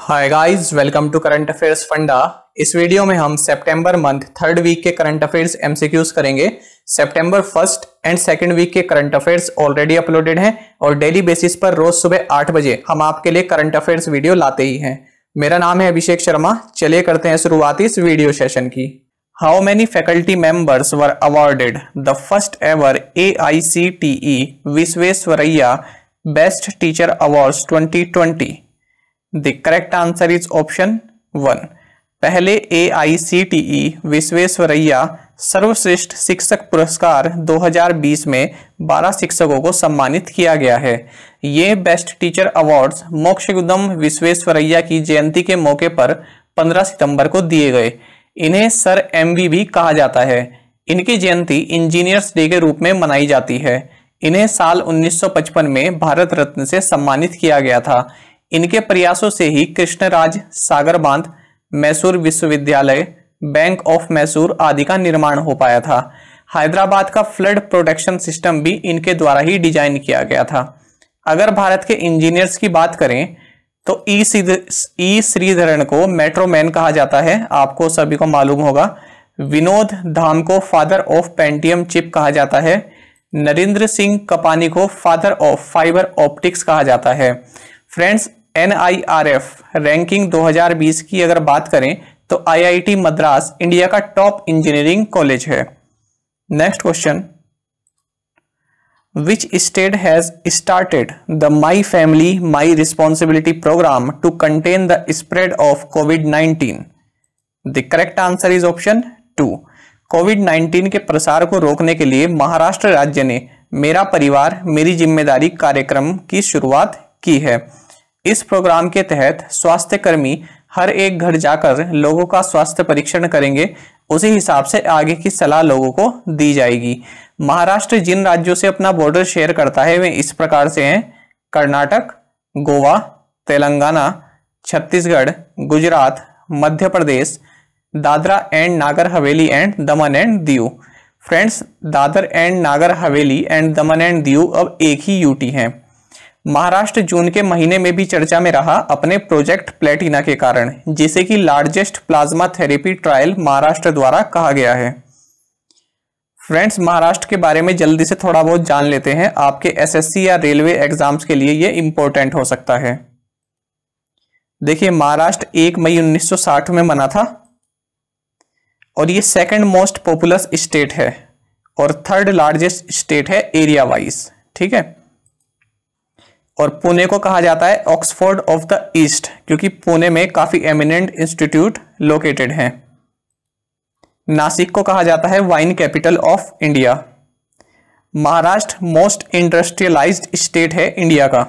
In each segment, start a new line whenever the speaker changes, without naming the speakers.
Hi guys welcome to current affairs फंडा इस video में हम सितंबर मंथ थर्ड वीक के करंट अफेयर्स एमसीक्यूज करेंगे सितंबर फर्स्ट एंड सेकंड वीक के करंट अफेयर्स ऑलरेडी अपलोडेड हैं और डेली बेसिस पर रोज सुबह आठ बजे हम आपके लिए करंट अफेयर्स वीडियो लाते ही हैं मेरा नाम है अभिषेक शर्मा चलिए करते हैं शुरुआती इस वीडियो सेशन की how many faculty members were awarded the first ever A I C T E Visvesvaraya best teacher award twenty the correct answer is option one पहले A I C T E Visvesvaraya सर्वश्रेष्ठ शिक्षक पुरस्कार 2020 में 12 शिक्षकों को सम्मानित किया गया है ये best teacher awards Mokshagundam Visvesvaraya की जयंती के मौके पर 15 सितंबर को दिए गए इन्हें सर एम भी कहा जाता है इनकी जयंती इंजीनियर्स डे के रूप में मनाई जाती है इन्हें साल 1955 में भारत रत्न से सम्मानित किया गया था इनके प्रयासों से ही कृष्णराज सागर बांध मैसूर विश्वविद्यालय बैंक ऑफ मैसूर आदि का निर्माण हो पाया था हैदराबाद का फ्लड प्रोटेक्शन सिस्टम भी इनके द्वारा ही डिजाइन किया गया था अगर भारत के इंजीनियर्स की बात करें तो ई ई श्रीधरन को मेट्रोमैन कहा जाता है आपको सभी को मालूम होगा विनोद धाम को फादर ऑफ पेंटियम चिप कहा जाता है नरेंद्र सिंह कपानी को फादर ऑफ फाइबर ऑप्टिक्स कहा जाता है फ्रेंड्स एन रैंकिंग 2020 की अगर बात करें तो आईआईटी मद्रास इंडिया का टॉप इंजीनियरिंग कॉलेज है next question which state has started the my family my responsibility programme to contain the spread of COVID 19? The correct answer is option two COVID 19 के प्रसार को रोकने के लिए महाराष्ट्र राज्य ने मेरा परिवार मेरी जिम्मेदारी कार्यक्रम की शुरुआत की है इस प्रोग्राम के तहत स्वास्थ्य कर्मी हर एक घर जाकर लोगों का स्वास्थ्य परीक्षण करेंगे उसी हिसाब से आगे की सलाह लोगों को दी जाएगी महाराष्ट्र जिन राज्यों से अपना बॉर्डर शेयर करता है वे इस प्रकार से हैं Karnataka Goa Telangana Chhattisgarh Gujarat Madhya Pradesh Dadra and Nagar Haveli and Daman and Diu friends Dadar and Nagar Haveli and Daman and Diu अब एक ही यूटी हैं महाराष्ट्र जून के महीने में भी चर्चा में रहा अपने प्रोजेक्ट प्लेटिना के कारण जिसे कि largest plasma therapy trial Maharashtra द्वारा कहा गया है फ्रेंड्स महाराष्ट्र के बारे में जल्दी से थोड़ा बहुत जान लेते हैं आपके एसएससी या रेलवे एग्जाम्स के लिए ये इम्पोर्टेंट हो सकता है देखिए महाराष्ट्र एक मई 1960 में बना था और ये सेकंड मोस्ट पॉपुलर स्टेट है और थर्ड लार्जेस्ट स्टेट है एरिया वाइज ठीक है और पुणे को कहा जाता है ऑक्सफोर्ड ऑफ द ईस्ट क्योंकि पुणे में काफ़ी एमिनेंट इंस्टीट्यूट लोकेटेड हैं नासिक को कहा जाता है wine capital of India Maharashtra most industrialised state है इंडिया का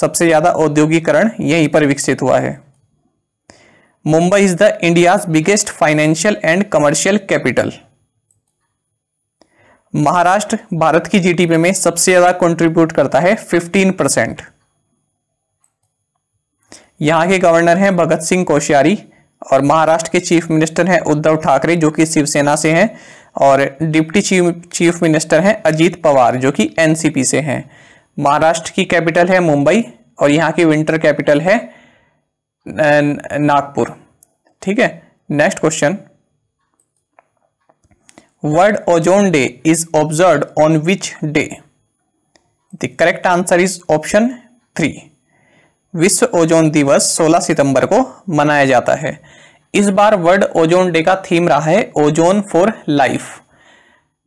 सबसे ज़्यादा औद्योगिकरण यहीं पर विकसित हुआ है Mumbai is the India's biggest financial and commercial capital Maharashtra Bharat की जीडीपी में सबसे ज्यादा कंट्रीब्यूट करता है 15 परसेंट यहाँ के गवर्नर हैं भगत सिंह कोश्यारी और महाराष्ट्र के चीफ मिनिस्टर हैं उद्धव ठाकरे जो कि शिवसेना से हैं और डिप्टी चीफ चीफ मिनिस्टर हैं अजीत पवार जो कि एनसीपी से हैं महाराष्ट्र की कैपिटल है मुंबई और यहाँ की विंटर कैपिटल है नागपुर ठीक है next question world ozone day is observe on which day the correct answer is option three विश्व ओजोन दिवस 16 सितंबर को मनाया जाता है इस बार वर्ल्ड ओजोन डे का थीम रहा है ओजोन फॉर लाइफ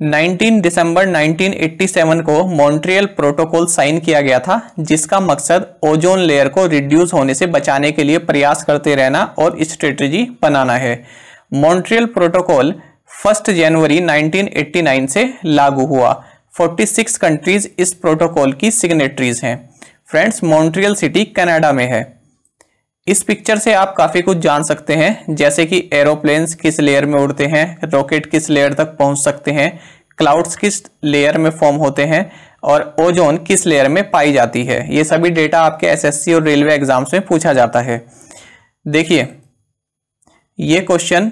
19 दिसंबर 1987 को मॉन्ट्रियल प्रोटोकॉल साइन किया गया था जिसका मकसद ओजोन लेयर को रिड्यूस होने से बचाने के लिए प्रयास करते रहना और स्ट्रेटजी बनाना है मॉन्ट्रियल प्रोटोकॉल फर्स्ट जनवरी 1989 से लागू हुआ 46 कंट्रीज इस प्रोटोकॉल की सिग्नेटरीज हैं फ्रेंड्स मॉन्ट्रियल सिटी कनाडा में है इस पिक्चर से आप काफ़ी कुछ जान सकते हैं जैसे कि एरोप्लेन्स किस लेयर में उड़ते हैं रॉकेट किस लेयर तक पहुंच सकते हैं क्लाउड्स किस लेयर में फॉर्म होते हैं और ओजोन किस लेयर में पाई जाती है ये सभी डेटा आपके एसएससी और रेलवे एग्जाम्स में पूछा जाता है देखिए ये क्वेश्चन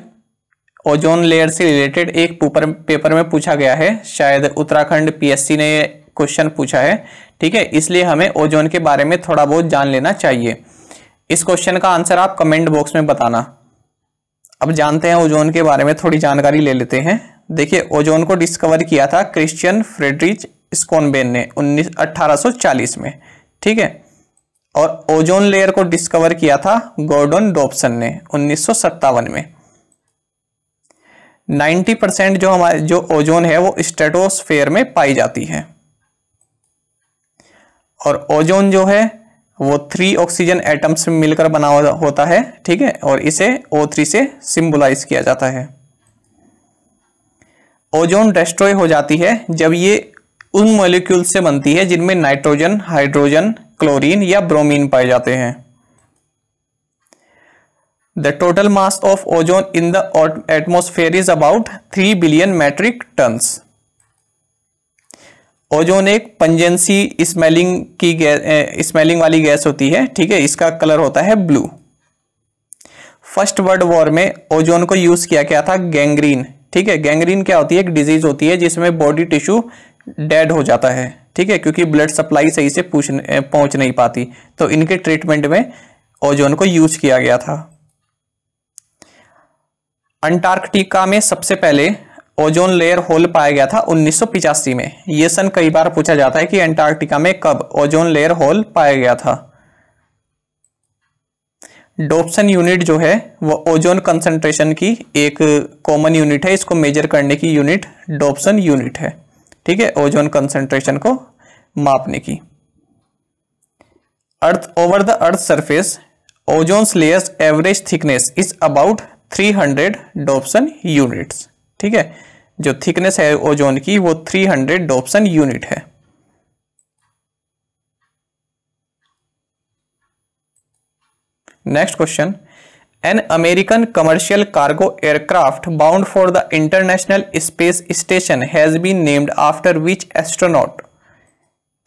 ओजोन लेयर से रिलेटेड एक पेपर में पूछा गया है शायद उत्तराखंड पीएससी ने क्वेश्चन पूछा है ठीक है इसलिए हमें ओजोन के बारे में थोड़ा बहुत जान लेना चाहिए इस क्वेश्चन का आंसर आप कमेंट बॉक्स में बताना अब जानते हैं ओजोन के बारे में थोड़ी जानकारी ले लेते हैं देखिए ओजोन को डिस्कवर किया था क्रिश्चियन फ्रेडरिच स्कोनबेन ने उन्नीस में ठीक है और ओजोन लेयर को डिस्कवर किया था गोर्डन डॉपसन ने उन्नीस में 90 परसेंट जो हमारे जो ओजोन है वो स्ट्रेटोस्फेयर में पाई जाती है और ओजोन जो है वो थ्री ऑक्सीजन एटम्स से मिलकर बना होता है ठीक है और इसे O3 से सिंबलाइज किया जाता है ओजोन डिस्ट्रॉय हो जाती है जब ये उन मॉलिक्यूल से बनती है जिनमें नाइट्रोजन हाइड्रोजन क्लोरीन या ब्रोमीन पाए जाते हैं The total mass of ozone in the atmosphere is about 3 billion metric tons. Ozone एक पंजेंसी स्मेलिंग की स्मेलिंग वाली गैस होती है ठीक है इसका कलर होता है ब्लू फर्स्ट वर्ल्ड वॉर में ओजोन को यूज किया गया था गैंग्रीन ठीक है गैंग्रीन क्या होती है एक डिजीज होती है जिसमें बॉडी टिश्यू डेड हो जाता है ठीक है क्योंकि ब्लड सप्लाई सही से पूछ पहुंच नहीं पाती तो इनके ट्रीटमेंट में ओजोन को यूज किया गया था अंटार्कटिका में सबसे पहले ओजोन लेयर होल पाया गया था उन्नीस में ये सन कई बार पूछा जाता है कि अंटार्कटिका में कब ओजोन लेयर होल पाया गया था डोप्सन यूनिट जो है वो ओजोन कंसंट्रेशन की एक कॉमन यूनिट है इसको मेजर करने की यूनिट डोप्सन यूनिट है ठीक है ओजोन कंसंट्रेशन को मापने की earth over the earth surface ozone layers average thickness is about 300 Dobson units ठीक है जो थिकनेस है ओजोन की वो 300 डॉप्सन यूनिट है next question an American commercial cargo aircraft bound for the International space Station has been named after which astronaut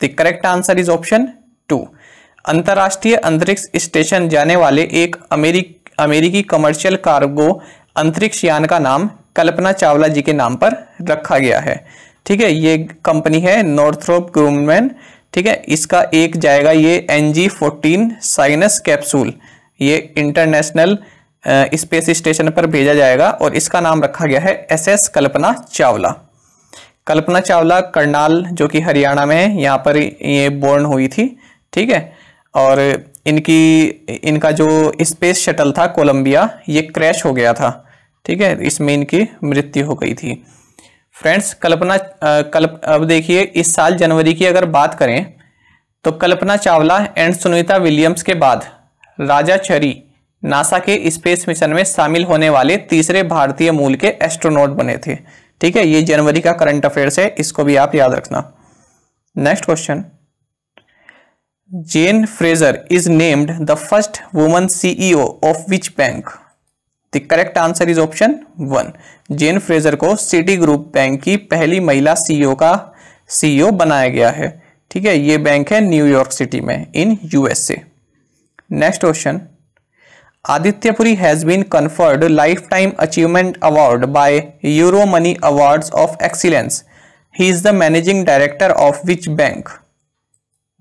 the correct answer is option two अंतर्राष्ट्रीय अंतरिक्ष station जाने वाले एक अमेरिकी अमेरिकी कमर्शियल कार्गो अंतरिक्ष यान का नाम कल्पना चावला जी के नाम पर रखा गया है ठीक है ये कंपनी है नॉर्थरोप ग्रूमैन ठीक है इसका एक जाएगा ये N G fourteen Cygnus capsule ये इंटरनेशनल स्पेस स्टेशन पर भेजा जाएगा और इसका नाम रखा गया है एस एस कल्पना चावला कल्पना चावला करनाल जो कि हरियाणा में है यहाँ पर ये बोर्न हुई थी ठीक है और इनकी इनका जो स्पेस शटल था कोलंबिया ये क्रैश हो गया था ठीक है इसमें इनकी मृत्यु हो गई थी फ्रेंड्स कल्पना कल्प अब देखिए इस साल जनवरी की अगर बात करें तो कल्पना चावला एंड सुनीता विलियम्स के बाद राजा चरी नासा के स्पेस मिशन में शामिल होने वाले तीसरे भारतीय मूल के एस्ट्रोनॉट बने थे ठीक है ये जनवरी का करंट अफेयर्स है इसको भी आप याद रखना next question Jane Fraser is named the first woman CEO of which bank the correct answer is option one Jane Fraser को सिटी ग्रुप बैंक की पहली महिला सीईओ e का सीईओ e बनाया गया है ठीक है ये बैंक है न्यूयॉर्क सिटी में in USA next question Aditya Puri has been conferred lifetime achievement award by Euromoney award of excellence he is the managing director of which bank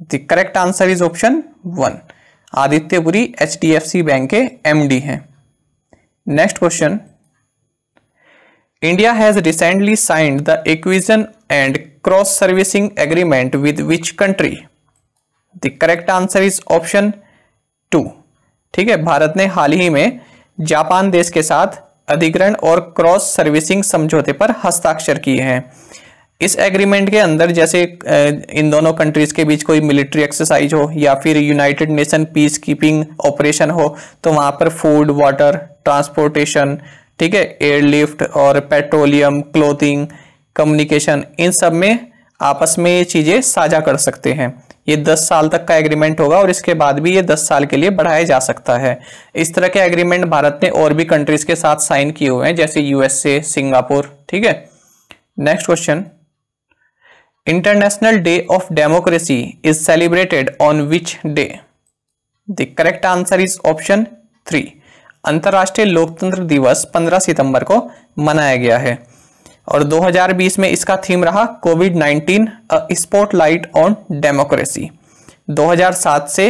the correct answer is option one Aditya Puri H D F C bank के M D हैं next question India has recently signed the acquisition and cross servicing agreement with which country the correct answer is option two ठीक है भारत ने हाल ही में Japan देश के साथ अधिग्रहण और क्रॉस सर्विसिंग समझौते पर हस्ताक्षर किए हैं इस एग्रीमेंट के अंदर जैसे इन दोनों कंट्रीज के बीच कोई मिलिट्री एक्सरसाइज हो या फिर united nation peacekeeping operation हो तो वहां पर फूड वाटर ट्रांसपोर्टेशन ठीक है एयरलिफ्ट और पेट्रोलियम क्लोथिंग कम्युनिकेशन इन सब में आपस में ये चीज़ें साझा कर सकते हैं ये 10 साल तक का एग्रीमेंट होगा और इसके बाद भी ये 10 साल के लिए बढ़ाया जा सकता है इस तरह के एग्रीमेंट भारत ने और भी कंट्रीज के साथ साइन किए हुए हैं जैसे यूएसए सिंगापुर ठीक है next question International Day of Democracy is celebrated on which day? The correct answer is option three अंतर्राष्ट्रीय लोकतंत्र दिवस 15 सितंबर को मनाया गया है और 2020 में इसका थीम रहा COVID 19 a light on democracy 2007 से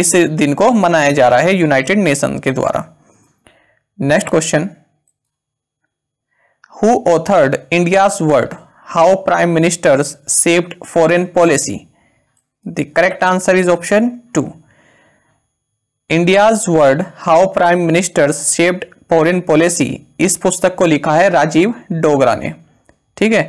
इस दिन को मनाया जा रहा है यूनाइटेड नेशन के द्वारा next question who authored India's world how prime ministers shaped foreign policy the correct answer is option 2 India's world how prime ministers shaped foreign policy इस पुस्तक को लिखा है राजीव डोगरा ने ठीक है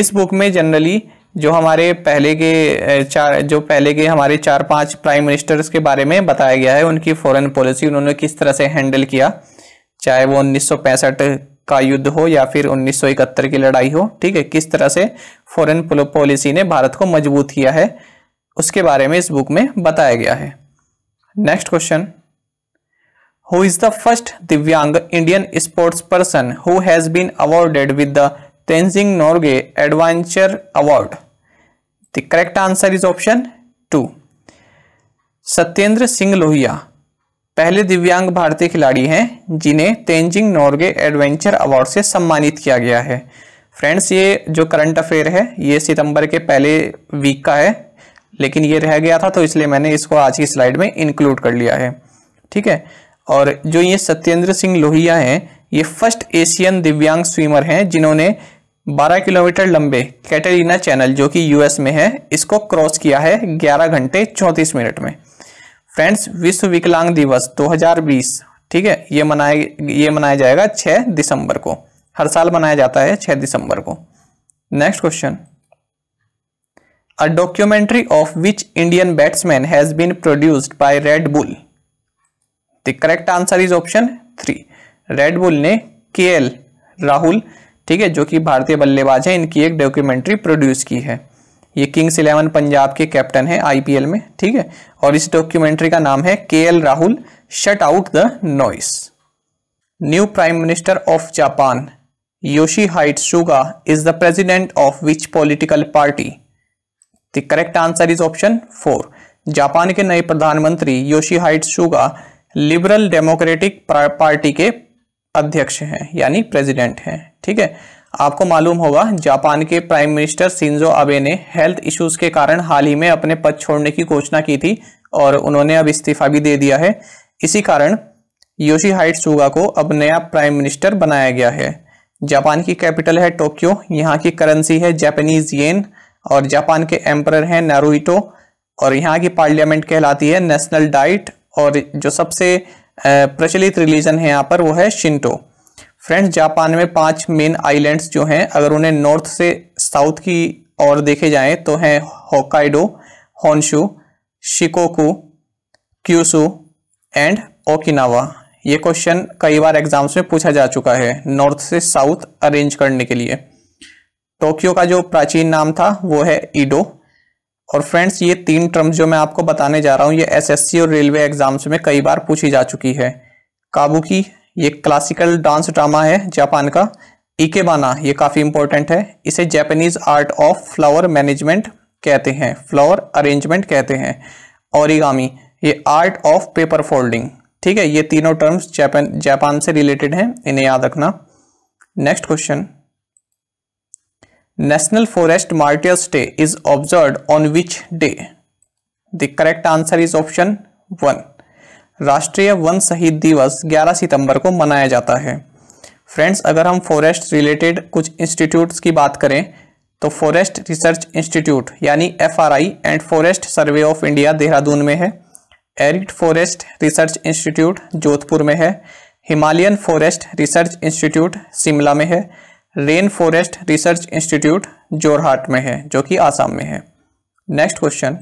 इस बुक में जनरली जो हमारे पहले के चार जो पहले के हमारे चार पांच प्राइम मिनिस्टर्स के बारे में बताया गया है उनकी फॉरेन पॉलिसी उन्होंने किस तरह से हैंडल किया चाहे वो उन्नीस का युद्ध हो या फिर 1971 की लड़ाई हो ठीक है किस तरह से फॉरेन पॉलिसी ने भारत को मजबूत किया है उसके बारे में इस बुक में बताया गया है next question who is the first दिव्यांग Indian sports person who has been awarded with the Tenzing Norgay adventure award the correct answer is option two Satyendra Singh Lohia पहले दिव्यांग भारतीय खिलाड़ी हैं जिन्हें तेंजिंग नॉर्गे एडवेंचर अवार्ड से सम्मानित किया गया है फ्रेंड्स ये जो करंट अफेयर है ये सितंबर के पहले वीक का है लेकिन ये रह गया था तो इसलिए मैंने इसको आज की स्लाइड में इंक्लूड कर लिया है ठीक है और जो ये सत्येंद्र सिंह लोहिया हैं ये फर्स्ट एशियन दिव्यांग स्विमर हैं जिन्होंने 12 किलोमीटर लंबे कैटरीना चैनल जो कि यूएस में है इसको क्रॉस किया है 11 घंटे 34 मिनट में फ्रेंड्स विश्व विकलांग दिवस 2020 ठीक है ये मनाया ये मनाया जाएगा 6 दिसंबर को हर साल मनाया जाता है 6 दिसंबर को next question a documentary of which Indian batsman has been produced by Red Bull the correct answer is option three Red Bull ने के राहुल ठीक है जो कि भारतीय बल्लेबाज है इनकी एक डॉक्यूमेंट्री प्रोड्यूस की है ये किंग्स इलेवन पंजाब के कैप्टन है आईपीएल में ठीक है और इस डॉक्यूमेंट्री का नाम है K L Rahul shut out the noise new prime minister of Japan Yoshihide Suga is the president of which political party the correct answer is option four Japan के नए प्रधानमंत्री Yoshihide Suga liberal democratic party के अध्यक्ष हैं यानी president हैं ठीक है आपको मालूम होगा जापान के प्राइम मिनिस्टर सिंजो आबे ने हेल्थ इश्यूज के कारण हाल ही में अपने पद छोड़ने की घोषणा की थी और उन्होंने अब इस्तीफा भी दे दिया है इसी कारण योशी हाइट सुगा को अब नया प्राइम मिनिस्टर बनाया गया है जापान की कैपिटल है टोक्यो यहाँ की करेंसी है जापानीज येन और जापान के एम्पर हैं नारोइटो और यहाँ की पार्लियामेंट कहलाती है नेशनल डाइट और जो सबसे प्रचलित रिलीजन है यहाँ पर वो है शिंटो फ्रेंड्स जापान में पांच मेन आइलैंड्स जो हैं अगर उन्हें नॉर्थ से साउथ की ओर देखे जाएं तो हैं Hokkaido Honshu Shikoku Kyushu and Okinawa ये क्वेश्चन कई बार एग्जाम्स में पूछा जा चुका है नॉर्थ से साउथ अरेंज करने के लिए टोक्यो का जो प्राचीन नाम था वो है ईडो और फ्रेंड्स ये तीन टर्म्स जो मैं आपको बताने जा रहा हूँ ये एसएससी और रेलवे एग्जाम्स में कई बार पूछी जा चुकी है काबू की ये क्लासिकल डांस ड्रामा है जापान का इकेबाना ये काफ़ी इंपॉर्टेंट है इसे Japanese art of flower management कहते हैं फ्लावर अरेंजमेंट कहते हैं ओरिगामी ये आर्ट ऑफ पेपर फोल्डिंग ठीक है ये तीनों टर्म्स जापान जापान से रिलेटेड हैं इन्हें याद रखना next question national forest martyrs day is observe on which day the correct answer is option one राष्ट्रीय वन शहीद दिवस 11 सितंबर को मनाया जाता है फ्रेंड्स अगर हम फॉरेस्ट रिलेटेड कुछ इंस्टीट्यूट्स की बात करें तो फॉरेस्ट रिसर्च इंस्टीट्यूट यानी F and forest survey of India Dehradun में है arid forest research institute Jodhpur में है Himalayan forest research institute Shimla में है rain forest research institute Jorhat में है जो कि आसाम में है next question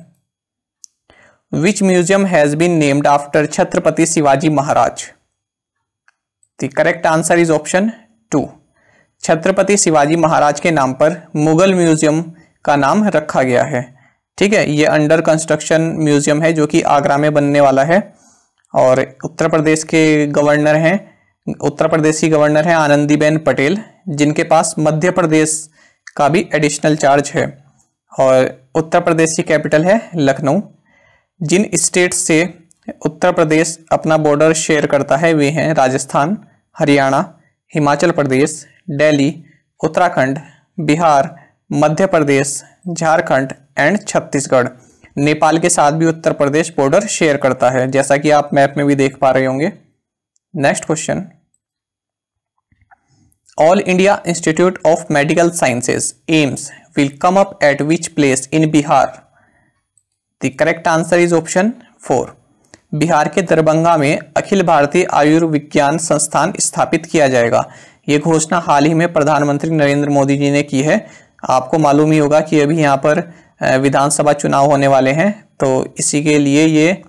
which museum has been named after Chhatrapati Shivaji Maharaj the correct answer is option two Chhatrapati Shivaji Maharaj के नाम पर मुगल म्यूजियम का नाम रखा गया है ठीक है ये अंडर कंस्ट्रक्शन म्यूजियम है जो कि आगरा में बनने वाला है और उत्तर प्रदेश के गवर्नर हैं उत्तर प्रदेशी गवर्नर हैं आनंदीबेन पटेल जिनके पास मध्य प्रदेश का भी एडिशनल चार्ज है और उत्तर प्रदेश की कैपिटल है लखनऊ जिन स्टेट से उत्तर प्रदेश अपना बॉर्डर शेयर करता है वे हैं राजस्थान हरियाणा हिमाचल प्रदेश दिल्ली उत्तराखंड बिहार मध्य प्रदेश झारखंड एंड छत्तीसगढ़ नेपाल के साथ भी उत्तर प्रदेश बॉर्डर शेयर करता है जैसा कि आप मैप में भी देख पा रहे होंगे next question all India institute of medical sciences AIIMS will come up at which place in Bihar the correct answer is option four Bihar के दरभंगा में अखिल भारतीय आयुर्विज्ञान संस्थान स्थापित किया जाएगा ये घोषणा हाल ही में प्रधानमंत्री नरेंद्र मोदी जी ने की है आपको मालूम ही होगा कि अभी यहाँ पर विधानसभा चुनाव होने वाले हैं तो इसी के लिए ये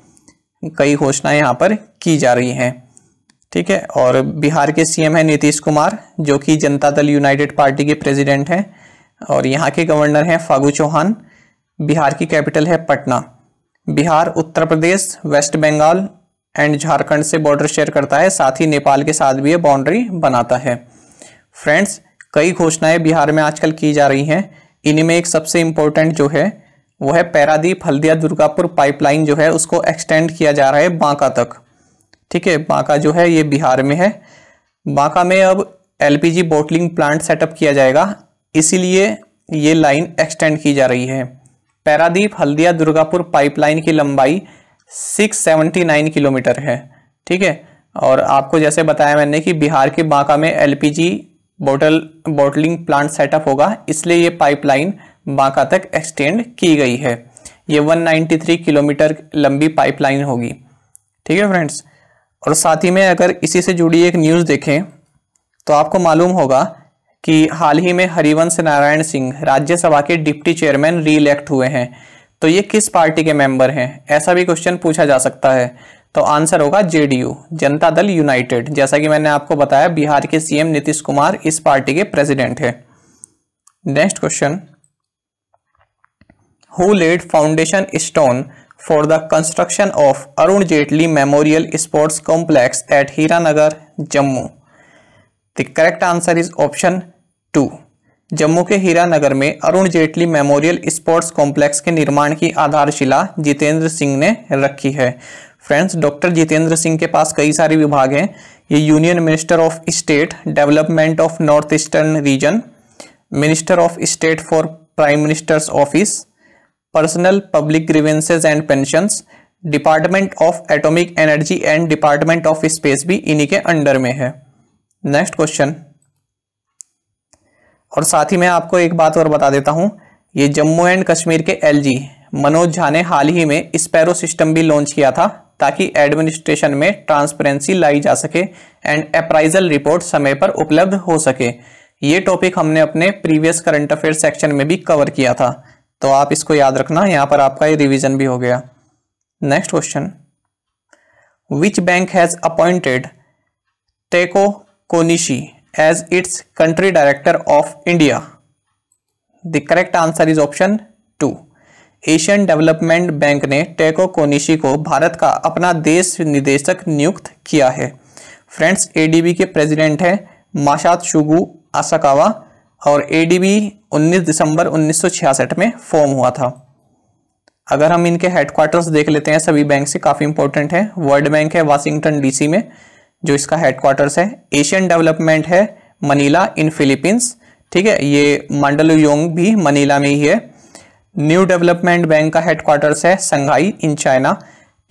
कई घोषणाएं यहाँ पर की जा रही हैं ठीक है और बिहार के सीएम हैं नीतीश कुमार जो कि जनता दल यूनाइटेड पार्टी के प्रेसिडेंट हैं और यहाँ के गवर्नर हैं फागू चौहान बिहार की कैपिटल है पटना बिहार उत्तर प्रदेश वेस्ट बंगाल एंड झारखंड से बॉर्डर शेयर करता है साथ ही नेपाल के साथ भी ये बाउंड्री बनाता है फ्रेंड्स कई घोषणाएं बिहार में आजकल की जा रही हैं इनमें एक सबसे इम्पोर्टेंट जो है वो है पैरादीप हल्दिया दुर्गापुर पाइपलाइन जो है उसको एक्सटेंड किया जा रहा है बांका तक ठीक है बांका जो है ये बिहार में है बांका में अब जी बोटलिंग प्लांट सेटअप किया जाएगा इसीलिए ये लाइन एक्सटेंड की जा रही है पैरादीप हल्दिया दुर्गापुर पाइपलाइन की लंबाई 679 किलोमीटर है ठीक है और आपको जैसे बताया मैंने कि बिहार के बांका में LPG bottle bottling plant setup होगा इसलिए ये पाइपलाइन बांका तक एक्सटेंड की गई है ये 193 किलोमीटर लंबी पाइपलाइन होगी ठीक है फ्रेंड्स और साथ ही में अगर इसी से जुड़ी एक न्यूज़ देखें तो आपको मालूम होगा कि हाल ही में हरिवंश नारायण सिंह राज्यसभा के डिप्टी चेयरमैन री इलेक्ट हुए हैं तो ये किस पार्टी के मेंबर हैं ऐसा भी क्वेश्चन पूछा जा सकता है तो आंसर होगा जेडीयू जनता दल यूनाइटेड जैसा कि मैंने आपको बताया बिहार के सीएम नीतीश कुमार इस पार्टी के प्रेसिडेंट है next question who laid foundation stone for the construction of Arun Jaitley memorial sports complex at Hiranagar Jammu the correct answer is option two Jammu के हीरानगर में Arun Jaitley memorial sports complex के निर्माण की आधारशिला जितेंद्र सिंह ने रखी है फ्रेंड्स डॉक्टर जितेंद्र सिंह के पास कई सारे विभाग हैं ये union minister of state development of north eastern region minister of state for prime minister's office personnel public grievances and pensions department of atomic energy and department of space भी इन्हीं के under में है नेक्स्ट क्वेश्चन और साथ ही मैं आपको एक बात और बता देता हूँ ये जम्मू एंड कश्मीर के एलजी मनोज झा ने हाल ही में स्पैरो सिस्टम भी लॉन्च किया था ताकि एडमिनिस्ट्रेशन में ट्रांसपेरेंसी लाई जा सके एंड अप्राइजल रिपोर्ट समय पर उपलब्ध हो सके ये टॉपिक हमने अपने प्रीवियस करंट अफेयर सेक्शन में भी कवर किया था तो आप इसको याद रखना यहाँ पर आपका ये रिविजन भी हो गया next question which bank has appointed Takeo Konishi as its country director of India the correct answer is option two Asian development bank ने टेको कोनिशी को भारत का अपना देश निदेशक नियुक्त किया है फ्रेंड्स एडीबी के प्रेजिडेंट हैं माशात शुगु आसाकावा और एडीबी उन्नीस दिसंबर उन्नीस सौ छियासठ में फॉर्म हुआ था अगर हम इनके हेडक्वार्टर्स देख लेते हैं सभी बैंक से काफ़ी इंपॉर्टेंट है वर्ल्ड बैंक है वाशिंगटन डी सी में जो इसका हेडक्वार्टर्स है एशियन डेवलपमेंट है मनीला इन फिलीपींस ठीक है ये मंडलयोंग भी मनीला में ही है न्यू डेवलपमेंट बैंक का हेडक्वार्टर्स है Shanghai in China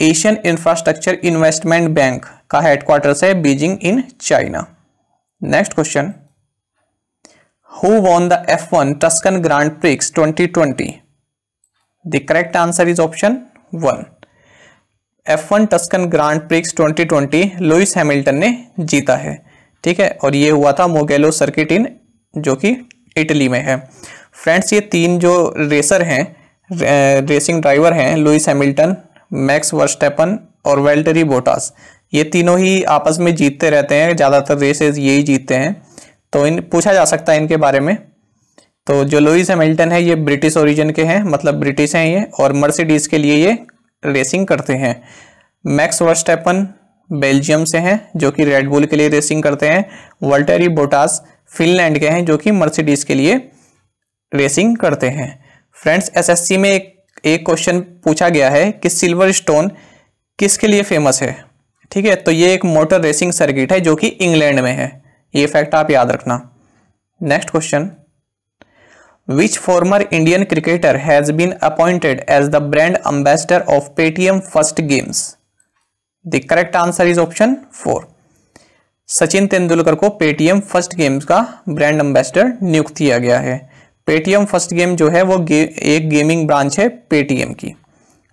Asian infrastructure investment bank का हेडक्वार्टर्स है Beijing in China next question who won the F one Tuscan grand prix 2020 the correct answer is option one F one Tuscan grand prix 2020 Lewis Hamilton ने जीता है ठीक है और ये हुआ था मोगेलो सर्किट इन जो कि इटली में है फ्रेंड्स ये तीन जो रेसर हैं रे, रेसिंग ड्राइवर हैं लुइस हैमिल्टन मैक्स वर्स्टेपन और वेल्टरी बोटास ये तीनों ही आपस में जीतते रहते हैं ज़्यादातर रेसेस यही जीतते हैं तो इन पूछा जा सकता है इनके बारे में तो जो लुइस हैमिल्टन है ये ब्रिटिश ओरिजिन के हैं मतलब ब्रिटिश हैं ये और मर्सिडीज़ के लिए ये रेसिंग करते हैं मैक्स वर्स्टेपन बेल्जियम से हैं जो कि रेडबुल के लिए रेसिंग करते हैं वर्ल्टरी बोटास फिनलैंड के हैं जो कि मर्सिडीज़ के लिए रेसिंग करते हैं फ्रेंड्स एसएससी में एक एक क्वेश्चन पूछा गया है कि सिल्वर स्टोन किसके लिए फेमस है ठीक है तो ये एक मोटर रेसिंग सर्किट है जो कि इंग्लैंड में है ये फैक्ट आप याद रखना next question Which former Indian cricketer has been appointed as the brand ambassador of Paytm First Games? The correct answer is option 4. Sachin Tendulkar को पेटीएम फर्स्ट गेम्स का ब्रांड एम्बेसडर नियुक्त किया गया है पेटीएम फर्स्ट गेम जो है वो गे, एक गेमिंग ब्रांच है पेटीएम की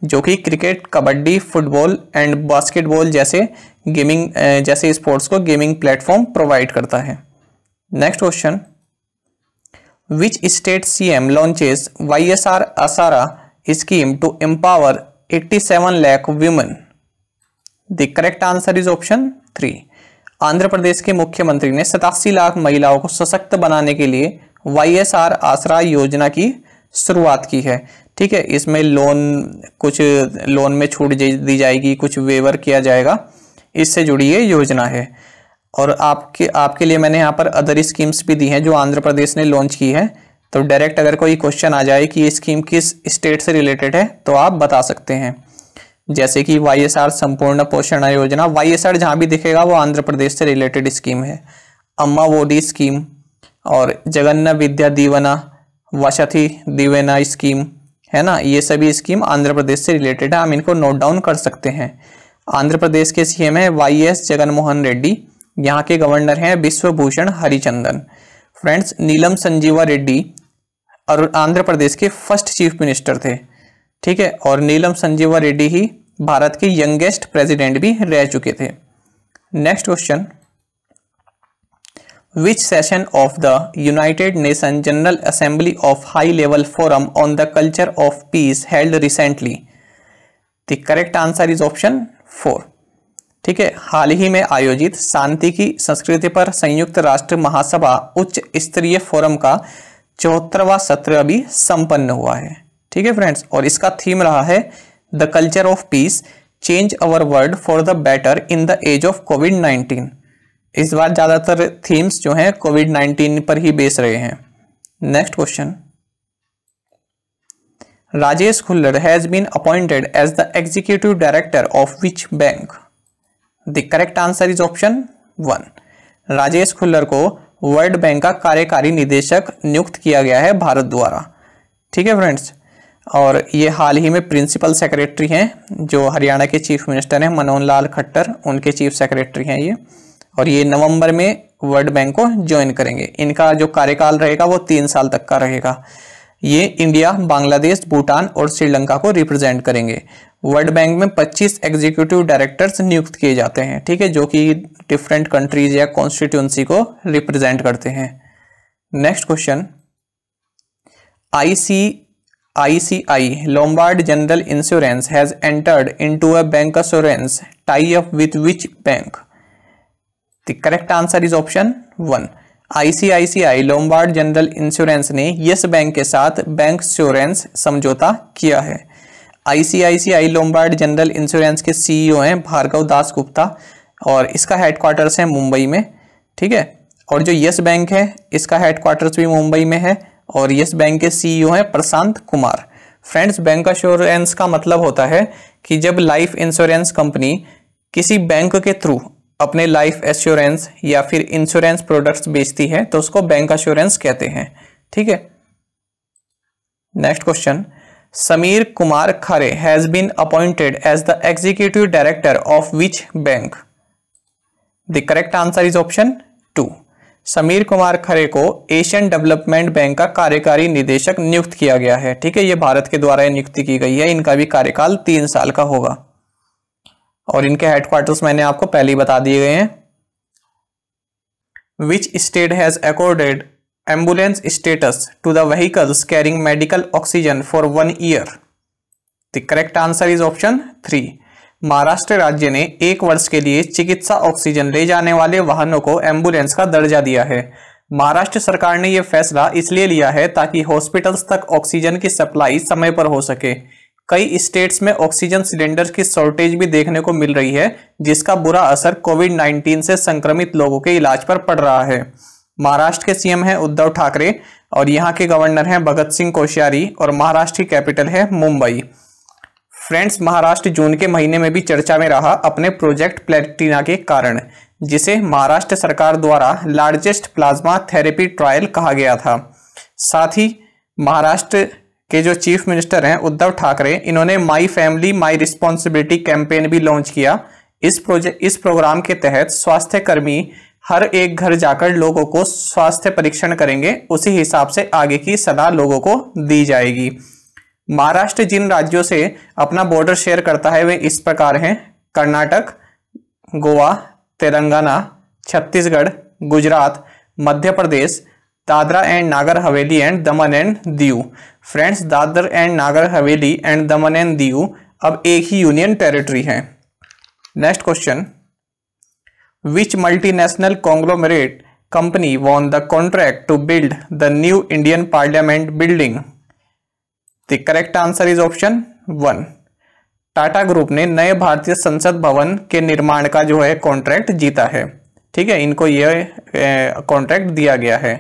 जो कि cricket kabaddi football and basketball जैसे गेमिंग जैसे स्पोर्ट्स को गेमिंग प्लेटफॉर्म प्रोवाइड करता है next question which state CM launches YSR Asara scheme to empower 87 lakh women the correct answer is option three Andhra Pradesh के मुख्यमंत्री ने सतासी लाख महिलाओं को सशक्त बनाने के लिए वाई एस आर आसरा योजना की शुरुआत की है ठीक है इसमें लोन कुछ लोन में छूट दी जाएगी कुछ वेवर किया जाएगा इससे जुड़ी ये योजना है और आपके आपके लिए मैंने यहाँ पर अदर स्कीम्स भी दी हैं जो आंध्र प्रदेश ने लॉन्च की है तो डायरेक्ट अगर कोई क्वेश्चन आ जाए कि ये स्कीम किस स्टेट से रिलेटेड है तो आप बता सकते हैं जैसे कि वाई एस आर संपूर्ण पोषण योजना वाई एस आर जहाँ भी दिखेगा वो आंध्र प्रदेश से रिलेटेड स्कीम है अम्मा वोडी स्कीम और जगन्ना विद्या दीवना वशथी दीवेना स्कीम है ना ये सभी स्कीम आंध्र प्रदेश से रिलेटेड है हम इनको नोट डाउन कर सकते हैं आंध्र प्रदेश के सीएम है वाई एस जगनमोहन रेड्डी यहाँ के गवर्नर हैं विश्वभूषण हरिचंदन फ्रेंड्स नीलम संजीवा रेड्डी और आंध्र प्रदेश के फर्स्ट चीफ मिनिस्टर थे ठीक है और नीलम संजीवा रेड्डी ही भारत के यंगेस्ट प्रेसिडेंट भी रह चुके थे next question which session of the united nation general assembly of high level forum on the culture of peace held recently the correct answer is option four ठीक है हाल ही में आयोजित शांति की संस्कृति पर संयुक्त राष्ट्र महासभा उच्च स्तरीय फोरम का चौहत्तरवा सत्र अभी संपन्न हुआ है ठीक है फ्रेंड्स और इसका थीम रहा है the culture of peace change our world for the better in the age of COVID nineteen इस बार ज़्यादातर थीम्स जो हैं कोविड नाइन्टीन पर ही बेस रहे हैं next question Rajesh Khullar has been appointed as the executive director of which bank the correct answer is option one Rajesh Khullar को world bank का कार्यकारी निदेशक नियुक्त किया गया है भारत द्वारा ठीक है फ्रेंड्स और ये हाल ही में प्रिंसिपल सेक्रेटरी हैं जो हरियाणा के चीफ मिनिस्टर हैं मनोहर लाल खट्टर उनके चीफ सेक्रेटरी हैं ये और ये नवंबर में वर्ल्ड बैंक को ज्वाइन करेंगे इनका जो कार्यकाल रहेगा वो तीन साल तक का रहेगा ये इंडिया बांग्लादेश भूटान और श्रीलंका को रिप्रेजेंट करेंगे वर्ल्ड बैंक में 25 एग्जीक्यूटिव डायरेक्टर्स नियुक्त किए जाते हैं ठीक है जो कि डिफरेंट कंट्रीज या कॉन्स्टिट्यूंसी को रिप्रेजेंट करते हैं next question IC ICI Lombard General Insurance has entered into a bank assurance tie up with which bank? The correct answer is option ICICI Lombard general insurance ने yes bank के साथ bancassurance समझौता किया है ICICI Lombard general insurance के CEO हैं भार्गव दास गुप्ता और इसका हेडक्वार्टर्स है मुंबई में ठीक है और जो यस बैंक है इसका हेडक्वार्टर्स भी मुंबई में है और यस बैंक के सी हैं Prashant Kumar friends bancassurance का मतलब होता है कि जब लाइफ इंश्योरेंस कंपनी किसी बैंक के थ्रू अपने लाइफ एश्योरेंस या फिर इंश्योरेंस प्रोडक्ट्स बेचती है तो उसको बैंक एश्योरेंस कहते हैं ठीक है next question Sameer Kumar Khare has been appointed as the executive director of which bank the correct answer is option two Sameer Kumar Khare को एशियन डेवलपमेंट बैंक का कार्यकारी निदेशक नियुक्त किया गया है ठीक है ये भारत के द्वारा नियुक्ति की गई है इनका भी कार्यकाल तीन साल का होगा और इनके हेडक्वार्टर्स मैंने आपको पहले ही बता दिए गए हैं which state has accorded ambulance status to the vehicles carrying medical oxygen for one year the correct answer is option three Maharashtra राज्य ने एक वर्ष के लिए चिकित्सा ऑक्सीजन ले जाने वाले वाहनों को एम्बुलेंस का दर्जा दिया है महाराष्ट्र सरकार ने यह फैसला इसलिए लिया है ताकि हॉस्पिटल्स तक ऑक्सीजन की सप्लाई समय पर हो सके कई स्टेट्स में ऑक्सीजन सिलेंडर की शॉर्टेज भी देखने को मिल रही है जिसका बुरा असर कोविड 19 से संक्रमित लोगों के इलाज पर पड़ रहा है महाराष्ट्र के सीएम हैं उद्धव ठाकरे और यहाँ के गवर्नर हैं भगत सिंह कोश्यारी और महाराष्ट्र की कैपिटल है मुंबई फ्रेंड्स महाराष्ट्र जून के महीने में भी चर्चा में रहा अपने प्रोजेक्ट प्लेटिना के कारण जिसे महाराष्ट्र सरकार द्वारा लार्जेस्ट प्लाज्मा थेरेपी ट्रायल कहा गया था साथ ही महाराष्ट्र के जो चीफ मिनिस्टर हैं उद्धव ठाकरे इन्होंने my family my responsibility campaign भी लॉन्च किया इस प्रोजेक्ट इस प्रोग्राम के तहत स्वास्थ्य कर्मी हर एक घर जाकर लोगों को स्वास्थ्य परीक्षण करेंगे उसी हिसाब से आगे की सलाह लोगों को दी जाएगी महाराष्ट्र जिन राज्यों से अपना बॉर्डर शेयर करता है वे इस प्रकार हैं Karnataka Goa Telangana Chhattisgarh Gujarat Madhya Pradesh Dadra and Nagar Haveli and Daman and Diu friends Dadar and Nagar Haveli and Daman and Diu अब एक ही यूनियन टेरिटरी है next question which multinational conglomerate company won the contract to build the new Indian parliament building the correct answer is option one Tata group ने नए भारतीय संसद भवन के निर्माण का जो है कॉन्ट्रैक्ट जीता है ठीक है इनको यह कॉन्ट्रैक्ट दिया गया है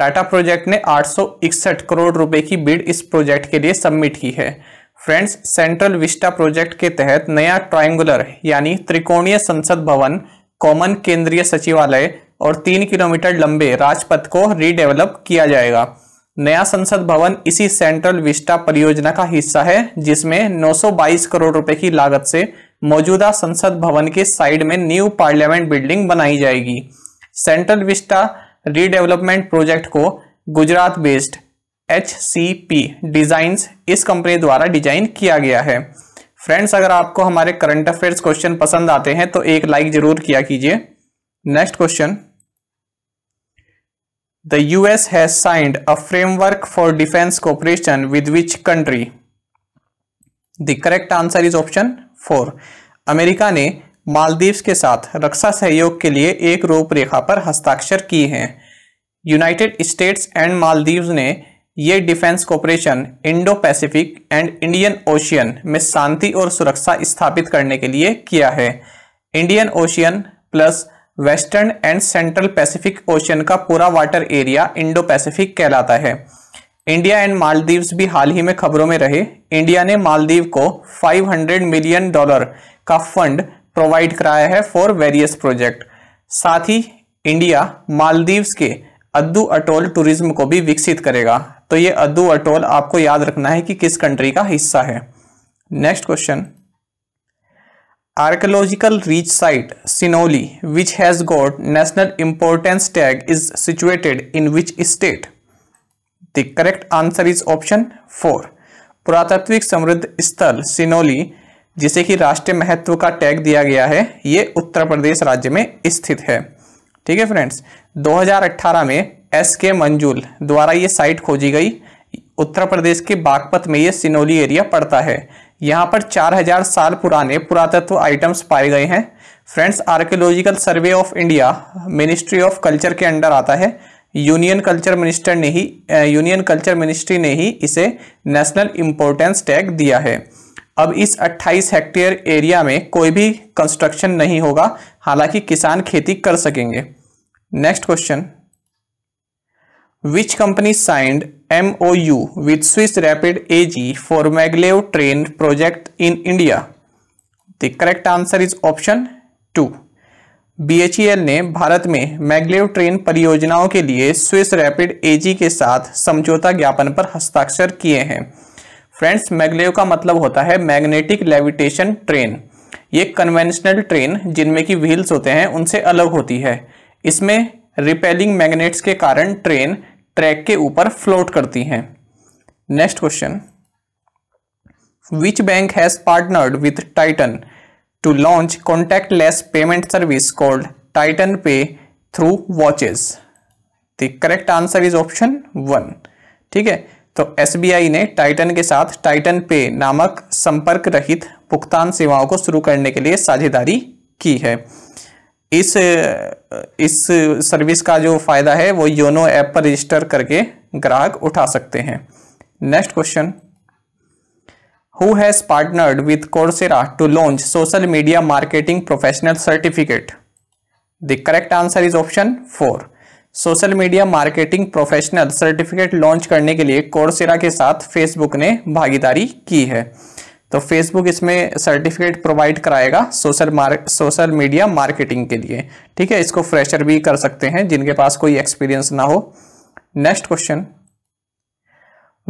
टाटा प्रोजेक्ट ने आठ करोड़ रुपए की बिड इस प्रोजेक्ट के लिए सबमिट की है फ्रेंड्स सेंट्रल विस्टा प्रोजेक्ट के तहत नया ट्राइंगुलर यानी त्रिकोणीय संसद भवन कॉमन केंद्रीय सचिवालय और तीन किलोमीटर लंबे राजपथ को रीडेवलप किया जाएगा नया संसद भवन इसी सेंट्रल विस्टा परियोजना का हिस्सा है जिसमें 922 करोड़ रुपए की लागत से मौजूदा संसद भवन के साइड में न्यू पार्लियामेंट बिल्डिंग बनाई जाएगी सेंट्रल विस्टा रीडेवलपमेंट प्रोजेक्ट को Gujarat based H C P design इस कंपनी द्वारा डिजाइन किया गया है फ्रेंड्स अगर आपको हमारे करंट अफेयर्स क्वेश्चन पसंद आते हैं तो एक लाइक जरूर किया कीजिए next question the US has signed a framework for defence cooperation with which country the correct answer is option four America ने मालदीव्स के साथ रक्षा सहयोग के लिए एक रूपरेखा पर हस्ताक्षर किए हैं यूनाइटेड स्टेट्स एंड मालदीव्स ने ये defence cooperation Indo Pacific and Indian ocean में शांति और सुरक्षा स्थापित करने के लिए किया है Indian ocean plus western and central Pacific ocean का पूरा वाटर एरिया इंडो पैसिफिक कहलाता है इंडिया एंड मालदीव्स भी हाल ही में खबरों में रहे इंडिया ने मालदीव को 500 मिलियन डॉलर का फंड प्रोवाइड कराया है फॉर वेरियस प्रोजेक्ट साथ ही इंडिया मालदीव के अद्दू अटोल टूरिज्म को भी विकसित करेगा तो ये अद्दू अटोल आपको याद रखना है कि किस कंट्री का हिस्सा है next question archaeological rich site Sinauli which has got national importance tag is situated in which state the correct answer is option four पुरातत्विक समृद्ध स्थल सिनोली जिसे कि राष्ट्रीय महत्व का टैग दिया गया है ये उत्तर प्रदेश राज्य में स्थित है ठीक है फ्रेंड्स 2018 में एस के मंजूल द्वारा ये साइट खोजी गई उत्तर प्रदेश के बागपत में ये सिनोली एरिया पड़ता है यहाँ पर 4000 साल पुराने पुरातत्व आइटम्स पाए गए हैं friends archaeological survey of India ministry of culture के अंडर आता है यूनियन कल्चर मिनिस्टर ने ही यूनियन कल्चर मिनिस्ट्री ने ही इसे नेशनल इम्पोर्टेंस टैग दिया है अब इस 28 हेक्टेयर एरिया में कोई भी कंस्ट्रक्शन नहीं होगा हालांकि किसान खेती कर सकेंगे next question which company signed M O U with Swiss rapid A G for maglev train project in India the correct answer is option two BHEL ने भारत में मैगलेव ट्रेन परियोजनाओं के लिए स्विस रैपिड एजी के साथ समझौता ज्ञापन पर हस्ताक्षर किए हैं फ्रेंड्स मैगलेव का मतलब होता है मैग्नेटिक लेविटेशन ट्रेन ये कन्वेंशनल ट्रेन जिनमें की व्हील्स होते हैं उनसे अलग होती है इसमें रिपेलिंग मैग्नेट्स के कारण ट्रेन ट्रैक के ऊपर फ्लोट करती हैं next question which bank has partnered with Titan to launch less payment service called Titan pay through watches the correct answer is option one ठीक है तो एस ने टाइटन के साथ टाइटन पे नामक संपर्क रहित भुगतान सेवाओं को शुरू करने के लिए साझेदारी की है इस इस सर्विस का जो फायदा है वो योनो ऐप पर रजिस्टर करके ग्राहक उठा सकते हैं next question who has partnered with Coursera to launch social media marketing professional certificate the correct answer is option four social media marketing professional certificate launch करने के लिए कोर्सेरा के साथ फेसबुक ने भागीदारी की है तो फेसबुक इसमें सर्टिफिकेट प्रोवाइड कराएगा social mark social media marketing के लिए ठीक है इसको फ्रेशर भी कर सकते हैं जिनके पास कोई एक्सपीरियंस ना हो next question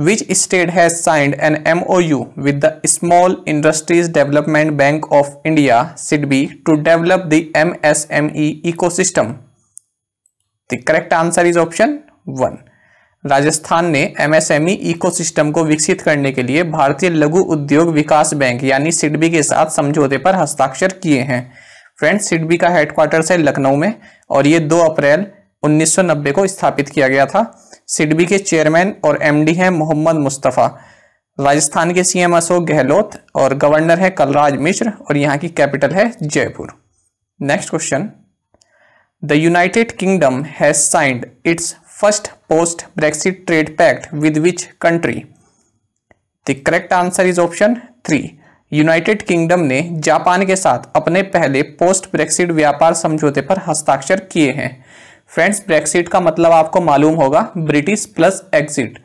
which state has signed an M O U with the small industries development bank of India SIDBI to develop the M S M E ecosystem the correct answer is option one Rajasthan ने MSME ecosystem e को विकसित करने के लिए भारतीय लघु उद्योग विकास bank यानी सिडबी के साथ समझौते पर हस्ताक्षर किए हैं फ्रेंड्स सिडबी का हेडक्वार्टर है लखनऊ में और ये 2 अप्रैल 1990 को स्थापित किया गया था सिडबी के चेयरमैन और एमडी हैं मोहम्मद मुस्तफ़ा राजस्थान के सीएम अशोक गहलोत और गवर्नर है कलराज मिश्र और यहाँ की कैपिटल है Jaipur next question The United Kingdom has signed its first post-Brexit trade pact with which country? The correct answer is option 3. United Kingdom ने जापान के साथ अपने पहले पोस्ट ब्रेक्सिट व्यापार समझौते पर हस्ताक्षर किए हैं फ्रेंड्स ब्रेक्सिट का मतलब आपको मालूम होगा ब्रिटिश प्लस एग्जिट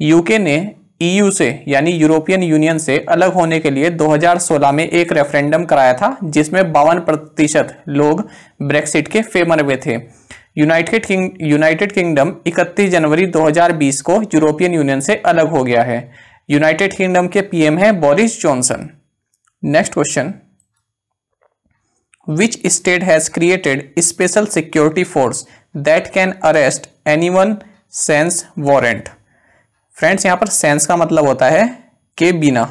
यूके ने ईयू से यानी यूरोपियन यूनियन से अलग होने के लिए 2016 में एक रेफरेंडम कराया था जिसमें बावन प्रतिशत लोग ब्रेक्सिट के फेमर में थे यूनाइटेड किंग यूनाइटेड किंगडम 31 जनवरी 2020 को यूरोपियन यूनियन से अलग हो गया है यूनाइटेड किंगडम के पीएम हैं Boris Johnson next question which state has created special security force that can arrest anyone sense warrant friends यहाँ पर सेंस का मतलब होता है के बिना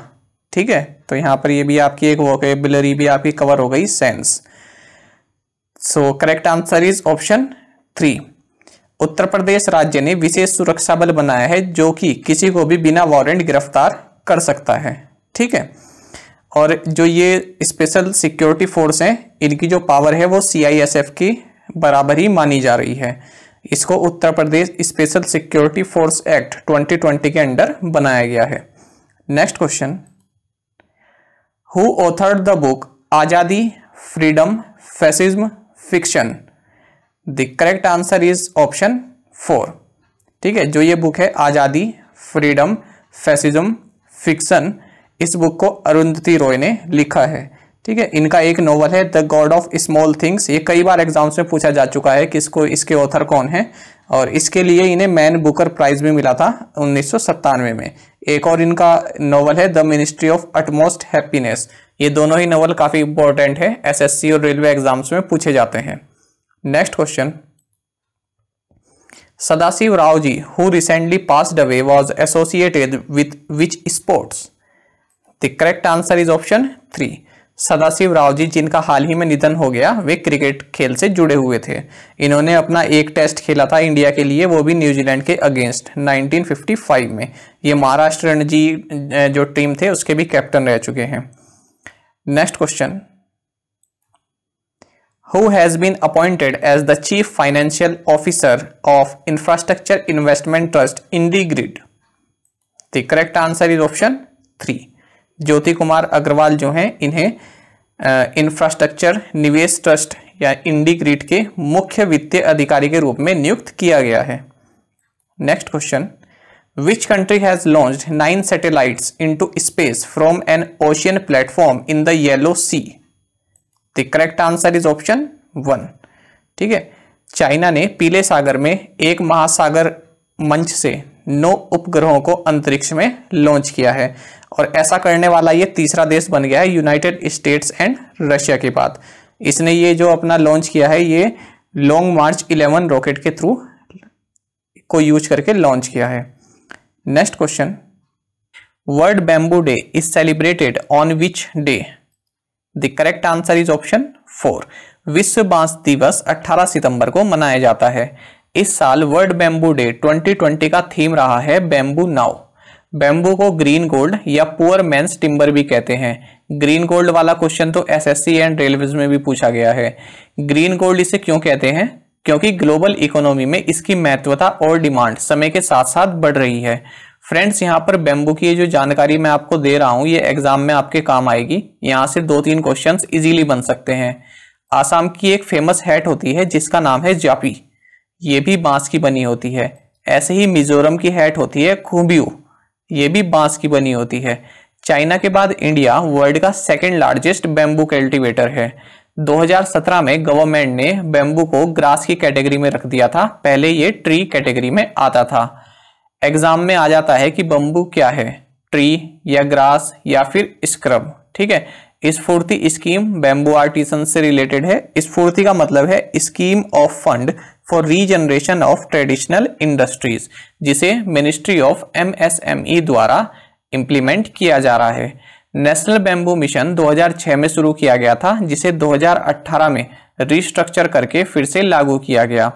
ठीक है तो यहाँ पर ये भी आपकी एक वोकेबलरी भी आपकी कवर हो गई sense so correct answer is option three Uttar Pradesh राज्य ने विशेष सुरक्षा बल बनाया है जो कि किसी को भी बिना वारंट गिरफ्तार कर सकता है ठीक है और जो ये स्पेशल सिक्योरिटी फोर्स हैं इनकी जो पावर है वो सी की बराबर ही मानी जा रही है इसको Uttar Pradesh special security force act 2020 के अंडर बनाया गया है next question who authored the book Azadi freedom fascism fiction the correct answer is option four ठीक है जो ये बुक है आज़ादी फ्रीडम फैसिज्म फिक्शन इस बुक को अरुंधति रॉय ने लिखा है ठीक है इनका एक नोवल है the god of small things ये कई बार एग्जाम्स में पूछा जा चुका है कि इसको इसके ऑथर कौन है और इसके लिए इन्हें मैन बुकर प्राइज भी मिला था उन्नीस में एक और इनका नोवल है the ministry of utmost happiness ये दोनों ही नोवल काफ़ी इंपॉर्टेंट है एसएससी और रेलवे एग्जाम्स में पूछे जाते हैं next question Sadashiv Rao ji who recently passed away was associated with which sports the correct answer is option three Sadashiv Rao ji जिनका हाल ही में निधन हो गया वे क्रिकेट खेल से जुड़े हुए थे इन्होंने अपना एक टेस्ट खेला था इंडिया के लिए वो भी न्यूजीलैंड के अगेंस्ट 1955 में ये महाराष्ट्र रणजी जो टीम थे उसके भी कैप्टन रह चुके हैं next question who has been appointed as the chief financial officer of infrastructure investment trust IndiGrid the correct answer is option three Jyoti Kumar Agarwal जो हैं इन्हें इंफ्रास्ट्रक्चर निवेश ट्रस्ट या इंडीग्रिट के मुख्य वित्तीय अधिकारी के रूप में नियुक्त किया गया है next question country has launch nine satellite into space from an ocean platform in the yellow sea the correct answer is option one ठीक है चाइना ने पीले सागर में एक महासागर मंच से नौ उपग्रहों को अंतरिक्ष में लॉन्च किया है और ऐसा करने वाला ये तीसरा देश बन गया है यूनाइटेड स्टेट्स एंड रशिया के बाद इसने ये जो अपना लॉन्च किया है ये लॉन्ग मार्च 11 रॉकेट के थ्रू को यूज करके लॉन्च किया है next question world bamboo day is celebrated on which day the correct answer is option four विश्व बांस दिवस 18 सितंबर को मनाया जाता है इस साल वर्ल्ड बैम्बू डे 2020 का थीम रहा है बैम्बू नाउ बैम्बू को ग्रीन गोल्ड या पुअर मैंस टिम्बर भी कहते हैं ग्रीन गोल्ड वाला क्वेश्चन तो एसएससी एंड रेलवेज में भी पूछा गया है ग्रीन गोल्ड इसे क्यों कहते हैं क्योंकि ग्लोबल इकोनॉमी में इसकी महत्वता और डिमांड समय के साथ साथ बढ़ रही है फ्रेंड्स यहाँ पर बेम्बू की जो जानकारी मैं आपको दे रहा हूँ ये एग्जाम में आपके काम आएगी यहाँ से दो तीन क्वेश्चन ईजिली बन सकते हैं आसाम की एक फेमस हैट होती है जिसका नाम है जापी ये भी बांस की बनी होती है ऐसे ही मिजोरम की हैट होती है खूबियू ये भी बांस की बनी होती है चाइना के बाद इंडिया वर्ल्ड का सेकेंड लार्जेस्ट बेम्बू कल्टीवेटर है 2017 में गवर्नमेंट ने बेम्बू को ग्रास की कैटेगरी में रख दिया था पहले ये ट्री कैटेगरी में आता था एग्जाम में आ जाता है कि बम्बू क्या है ट्री या ग्रास या फिर स्क्रब ठीक है स्फूर्ति स्कीम बेम्बू आर्टिसन से रिलेटेड है स्फूर्ति का मतलब है scheme of fund for regeneration of traditional industries जिसे मिनिस्ट्री ऑफ एमएसएमई द्वारा इम्प्लीमेंट किया जा रहा है नेशनल बेम्बू मिशन 2006 में शुरू किया गया था जिसे 2018 में रिस्ट्रक्चर करके फिर से लागू किया गया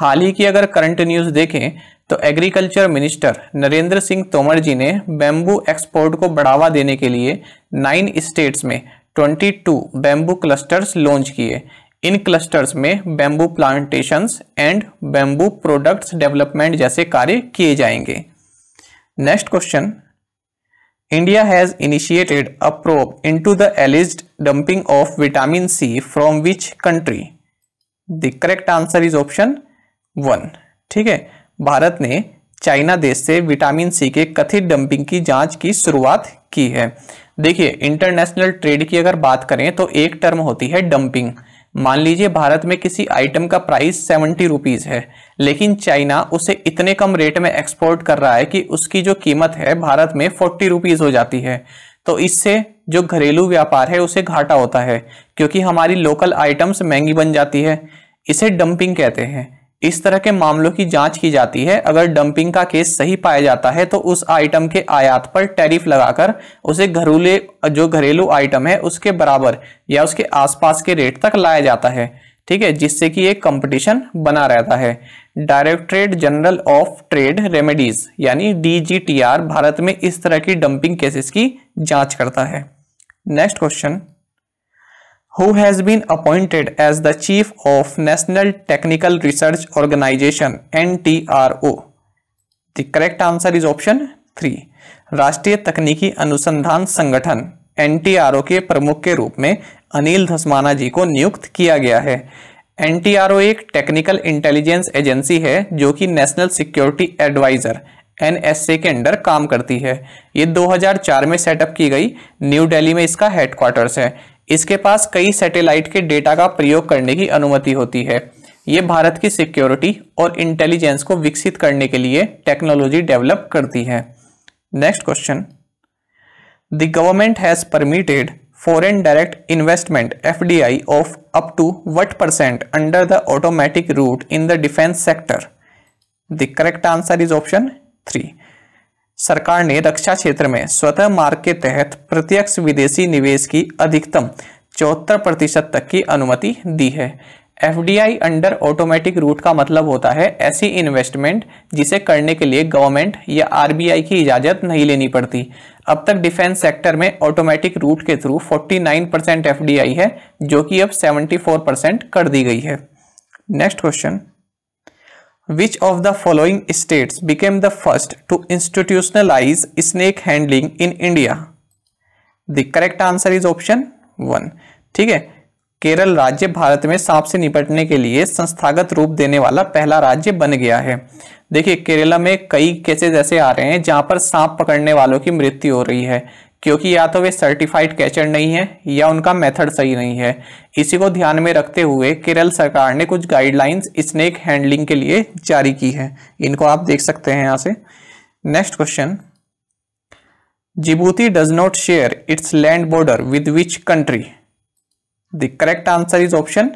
हाल ही की अगर करंट न्यूज़ देखें तो एग्रीकल्चर मिनिस्टर नरेंद्र सिंह तोमर जी ने बेम्बू एक्सपोर्ट को बढ़ावा देने के लिए नाइन स्टेट्स में 22 बेम्बू क्लस्टर्स लॉन्च किए इन क्लस्टर्स में bamboo plantation and bamboo products development जैसे कार्य किए जाएंगे next question India has initiated a probe into the alleged dumping of vitamin C from which country the correct answer is option one ठीक है भारत ने चाइना देश से विटामिन सी के कथित डंपिंग की जांच की शुरुआत की है देखिए इंटरनेशनल ट्रेड की अगर बात करें तो एक टर्म होती है डंपिंग मान लीजिए भारत में किसी आइटम का प्राइस सेवेंटी रुपीज़ है लेकिन चाइना उसे इतने कम रेट में एक्सपोर्ट कर रहा है कि उसकी जो कीमत है भारत में फोर्टी रुपीज़ हो जाती है तो इससे जो घरेलू व्यापार है उसे घाटा होता है क्योंकि हमारी लोकल आइटम्स महंगी बन जाती है इसे डंपिंग कहते हैं इस तरह के मामलों की जांच की जाती है अगर डंपिंग का केस सही पाया जाता है तो उस आइटम के आयात पर टैरिफ लगाकर उसे घरेलू जो घरेलू आइटम है उसके बराबर या उसके आसपास के रेट तक लाया जाता है ठीक है जिससे कि एक कंपटीशन बना रहता है directorate general of trade remedies यानी डीजीटीआर भारत में इस तरह की डंपिंग केसेस की जांच करता है next question who has been appointed as the Chief of National Technical Research Organization NTRO. The correct answer is option 3. राष्ट्रीय तकनीकी अनुसंधान संगठन एन के प्रमुख के रूप में अनिल धस्माना जी को नियुक्त किया गया है एन टी आर ओ एक टेक्निकल इंटेलिजेंस एजेंसी है जो कि national security adviser N S के अंडर काम करती है ये दो हजार चार में सेटअप की गई न्यू डेली में इसका हेडक्वार्टर्स है इसके पास कई सैटेलाइट के डेटा का प्रयोग करने की अनुमति होती है ये भारत की सिक्योरिटी और इंटेलिजेंस को विकसित करने के लिए टेक्नोलॉजी डेवलप करती है next question the government has permitted foreign direct investment F D I of up to what percent under the automatic route in the defence sector the correct answer is option three सरकार ने रक्षा क्षेत्र में स्वतः मार्ग के तहत प्रत्यक्ष विदेशी निवेश की अधिकतम चौहत्तर प्रतिशत तक की अनुमति दी है एफ अंडर ऑटोमेटिक रूट का मतलब होता है ऐसी इन्वेस्टमेंट जिसे करने के लिए गवर्नमेंट या आई की इजाज़त नहीं लेनी पड़ती अब तक डिफेंस सेक्टर में ऑटोमेटिक रूट के थ्रू 49 परसेंट एफ है जो कि अब 74 परसेंट कर दी गई है next question which of the following states became the first to institutionalize snake handling in India? The correct answer is option one ठीक है केरल राज्य भारत में सांप से निपटने के लिए संस्थागत रूप देने वाला पहला राज्य बन गया है देखिए केरला में कई केसेस ऐसे आ रहे हैं जहां पर सांप पकड़ने वालों की मृत्यु हो रही है क्योंकि या तो वे सर्टिफाइड कैचर नहीं है या उनका मेथड सही नहीं है इसी को ध्यान में रखते हुए केरल सरकार ने कुछ गाइडलाइंस स्नेक हैंडलिंग के लिए जारी की है इनको आप देख सकते हैं यहाँ से next question Djibouti does not share its land border with which country the correct answer is option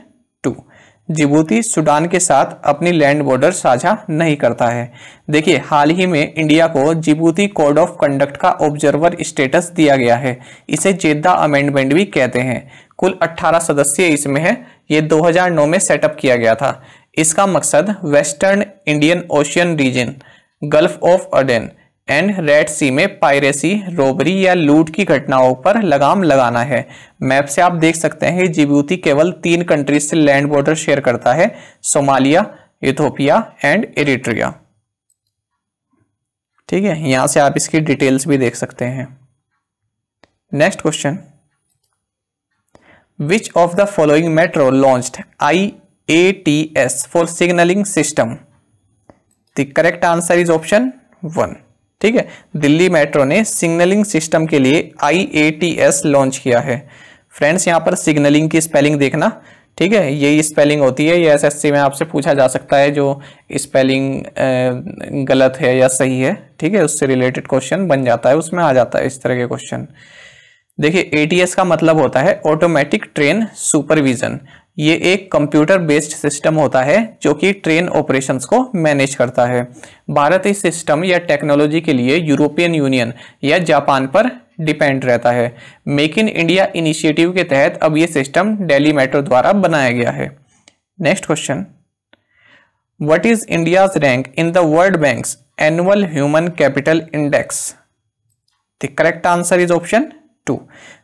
Djibouti Sudan के साथ अपनी लैंड बॉर्डर साझा नहीं करता है देखिए हाल ही में इंडिया को जिबूती कोड ऑफ कंडक्ट का ऑब्जर्वर स्टेटस दिया गया है इसे जेद्दा अमेंडमेंट भी कहते हैं कुल 18 सदस्य इसमें हैं ये 2009 में सेटअप किया गया था इसका मकसद western Indian ocean region gulf of Aden and red sea में पायरेसी रोबरी या लूट की घटनाओं पर लगाम लगाना है मैप से आप देख सकते हैं जिबूती केवल तीन कंट्रीज से लैंड बॉर्डर शेयर करता है सोमालिया इथोपिया एंड एरिट्रिया ठीक है यहां से आप इसकी डिटेल्स भी देख सकते हैं next question which of the following metro launch I A T S for signalling system the correct answer is option one ठीक है दिल्ली मेट्रो ने सिग्नलिंग सिस्टम के लिए आई लॉन्च किया है फ्रेंड्स यहाँ पर सिग्नलिंग की स्पेलिंग देखना ठीक है यही स्पेलिंग होती है ये एसएससी में आपसे पूछा जा सकता है जो स्पेलिंग गलत है या सही है ठीक है उससे रिलेटेड क्वेश्चन बन जाता है उसमें आ जाता है इस तरह के क्वेश्चन देखिए एटीएस का मतलब होता है ऑटोमेटिक ट्रेन सुपरविजन ये एक कंप्यूटर बेस्ड सिस्टम होता है जो कि ट्रेन ऑपरेशंस को मैनेज करता है भारत इस सिस्टम या टेक्नोलॉजी के लिए यूरोपियन यूनियन या जापान पर डिपेंड रहता है मेक इन इंडिया इनिशिएटिव के तहत अब ये सिस्टम डेली मेट्रो द्वारा बनाया गया है next question what is India's rank in the world bank annual human capital index the correct answer is option two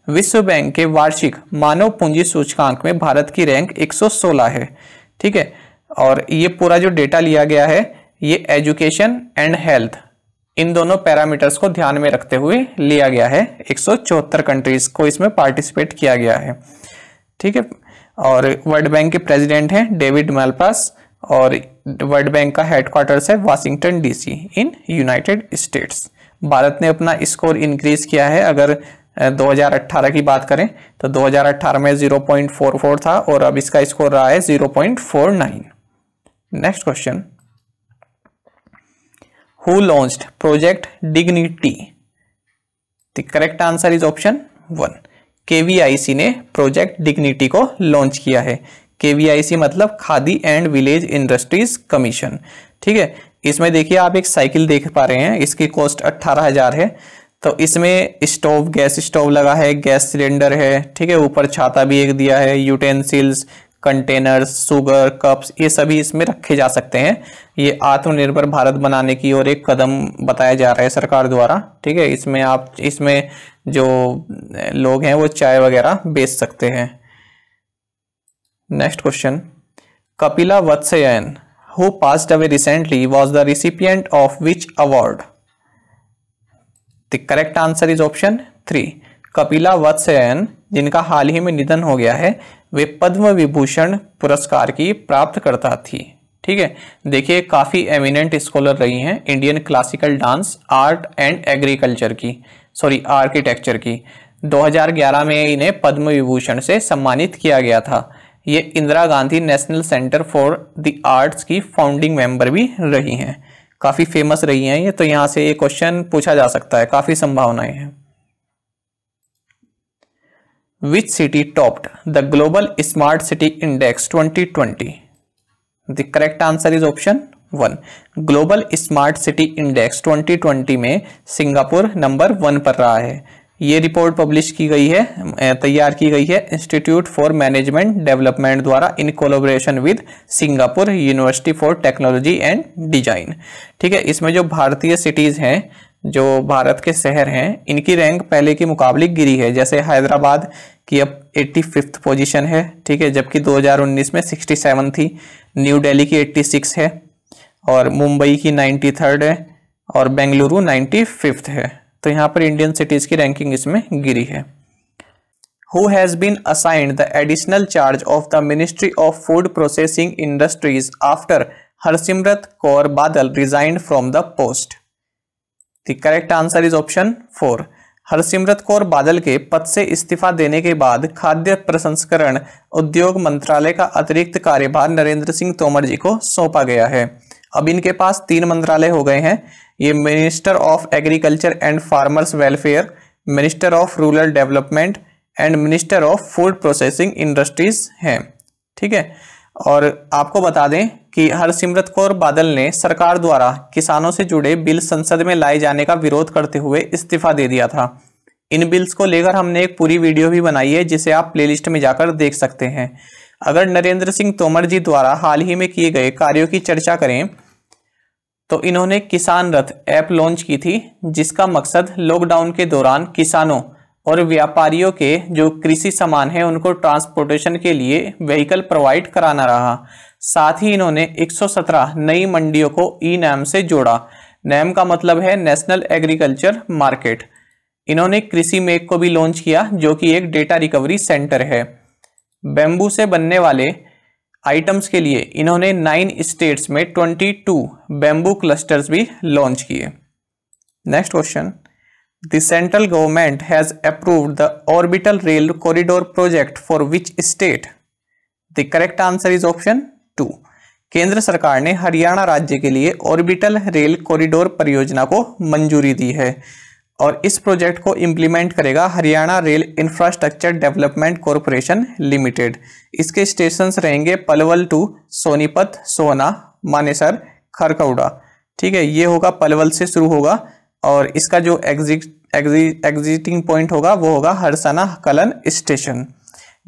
विश्व बैंक के वार्षिक मानव पूंजी सूचकांक में भारत की रैंक 116 है ठीक है और ये पूरा जो डेटा लिया गया है ये एजुकेशन एंड हेल्थ इन दोनों पैरामीटर्स को ध्यान में रखते हुए लिया गया है एक कंट्रीज को इसमें पार्टिसिपेट किया गया है ठीक है और वर्ल्ड बैंक के प्रेसिडेंट हैं डेविड मेलपास और वर्ल्ड बैंक का हेडक्वार्टर्स है Washington DC in United States भारत ने अपना स्कोर इंक्रीज किया है अगर 2018 की बात करें तो 2018 में 0.44 था और अब इसका स्कोर रहा है 0.49 next question who launch project dignity the correct answer is option one KVIC ने प्रोजेक्ट डिग्निटी को लॉन्च किया है केवीआईसी मतलब Khadi and village industries commission ठीक है इसमें देखिए आप एक साइकिल देख पा रहे हैं इसकी कॉस्ट अट्ठारह हजार है तो इसमें स्टोव गैस स्टोव लगा है गैस सिलेंडर है ठीक है ऊपर छाता भी एक दिया है यूटेंसिल्स कंटेनर्स सुगर कप्स ये सभी इसमें रखे जा सकते हैं ये आत्मनिर्भर भारत बनाने की ओर एक कदम बताया जा रहा है सरकार द्वारा ठीक है इसमें आप इसमें जो लोग हैं वो चाय वगैरह बेच सकते हैं next question Kapila Vatsyayan who passed away recently was the recipient of which award the correct answer is option three Kapila Vatsyayan जिनका हाल ही में निधन हो गया है वे पद्म विभूषण पुरस्कार की प्राप्तकर्ता थी ठीक है देखिए काफ़ी एमिनेंट स्कॉलर रही हैं Indian classical dance art and agriculture की सॉरी आर्किटेक्चर की 2011 में इन्हें पद्म विभूषण से सम्मानित किया गया था ये Indira Gandhi national centre for the arts की फाउंडिंग मेंबर भी रही हैं काफ़ी फेमस रही हैं ये तो यहां से ये क्वेश्चन पूछा जा सकता है काफ़ी संभावनाएं हैं which city topped the global smart city index 2020 the correct answer is option one global smart city index 2020 में सिंगापुर नंबर वन पर रहा है ये रिपोर्ट पब्लिश की गई है तैयार की गई है इंस्टीट्यूट फॉर मैनेजमेंट डेवलपमेंट द्वारा in collaboration with Singapore university for technology and design ठीक है इसमें जो भारतीय सिटीज़ हैं जो भारत के शहर हैं इनकी रैंक पहले के मुकाबले गिरी है जैसे हैदराबाद की अब एट्टी फिफ्थ पोजिशन है ठीक है जबकि दो में सिक्सटी थी न्यू डेली की एट्टी है और मुंबई की नाइन्टी है और बेंगलुरु नाइन्टी है तो यहाँ पर इंडियन सिटीज की रैंकिंग इसमें गिरी है who has been assigned the additional charge of the ministry of food processing industries after Harsimrat Kaur Badal resign from the post the correct answer is option four Harsimrat Kaur Badal के पद से इस्तीफा देने के बाद खाद्य प्रसंस्करण उद्योग मंत्रालय का अतिरिक्त कार्यभार नरेंद्र सिंह तोमर जी को सौंपा गया है अब इनके पास तीन मंत्रालय हो गए हैं ये minister of agriculture and farmers welfare minister of rural development and minister of food processing industries हैं ठीक है और आपको बता दें कि हरसिमरत कौर बादल ने सरकार द्वारा किसानों से जुड़े बिल संसद में लाए जाने का विरोध करते हुए इस्तीफा दे दिया था इन बिल्स को लेकर हमने एक पूरी वीडियो भी बनाई है जिसे आप प्लेलिस्ट में जाकर देख सकते हैं अगर नरेंद्र सिंह तोमर जी द्वारा हाल ही में किए गए कार्यों की चर्चा करें तो इन्होंने किसान रथ ऐप लॉन्च की थी जिसका मकसद लॉकडाउन के दौरान किसानों और व्यापारियों के जो कृषि सामान है उनको ट्रांसपोर्टेशन के लिए व्हीकल प्रोवाइड कराना रहा साथ ही इन्होंने 117 नई मंडियों को ई नैम से जोड़ा नैम का मतलब है नेशनल एग्रीकल्चर मार्केट इन्होंने कृषि मेक को भी लॉन्च किया जो कि एक डेटा रिकवरी सेंटर है बेम्बू से बनने वाले आइटम्स के लिए इन्होंने नाइन स्टेट्स में ट्वेंटी टू बेम्बू क्लस्टर्स भी लॉन्च किए next question the central government has approved the orbital rail corridor project for which state the correct answer is option two केंद्र सरकार ने हरियाणा राज्य के लिए ऑर्बिटल रेल कॉरिडोर परियोजना को मंजूरी दी है और इस प्रोजेक्ट को इम्प्लीमेंट करेगा Haryana rail infrastructure development corporation limited इसके स्टेशन रहेंगे पलवल टू सोनीपत सोना मानेसर खरकौड़ा ठीक है ये होगा पलवल से शुरू होगा और इसका जो एग्जिट एग्जिट एग्जिटिंग पॉइंट होगा वो होगा हरसाना कलन स्टेशन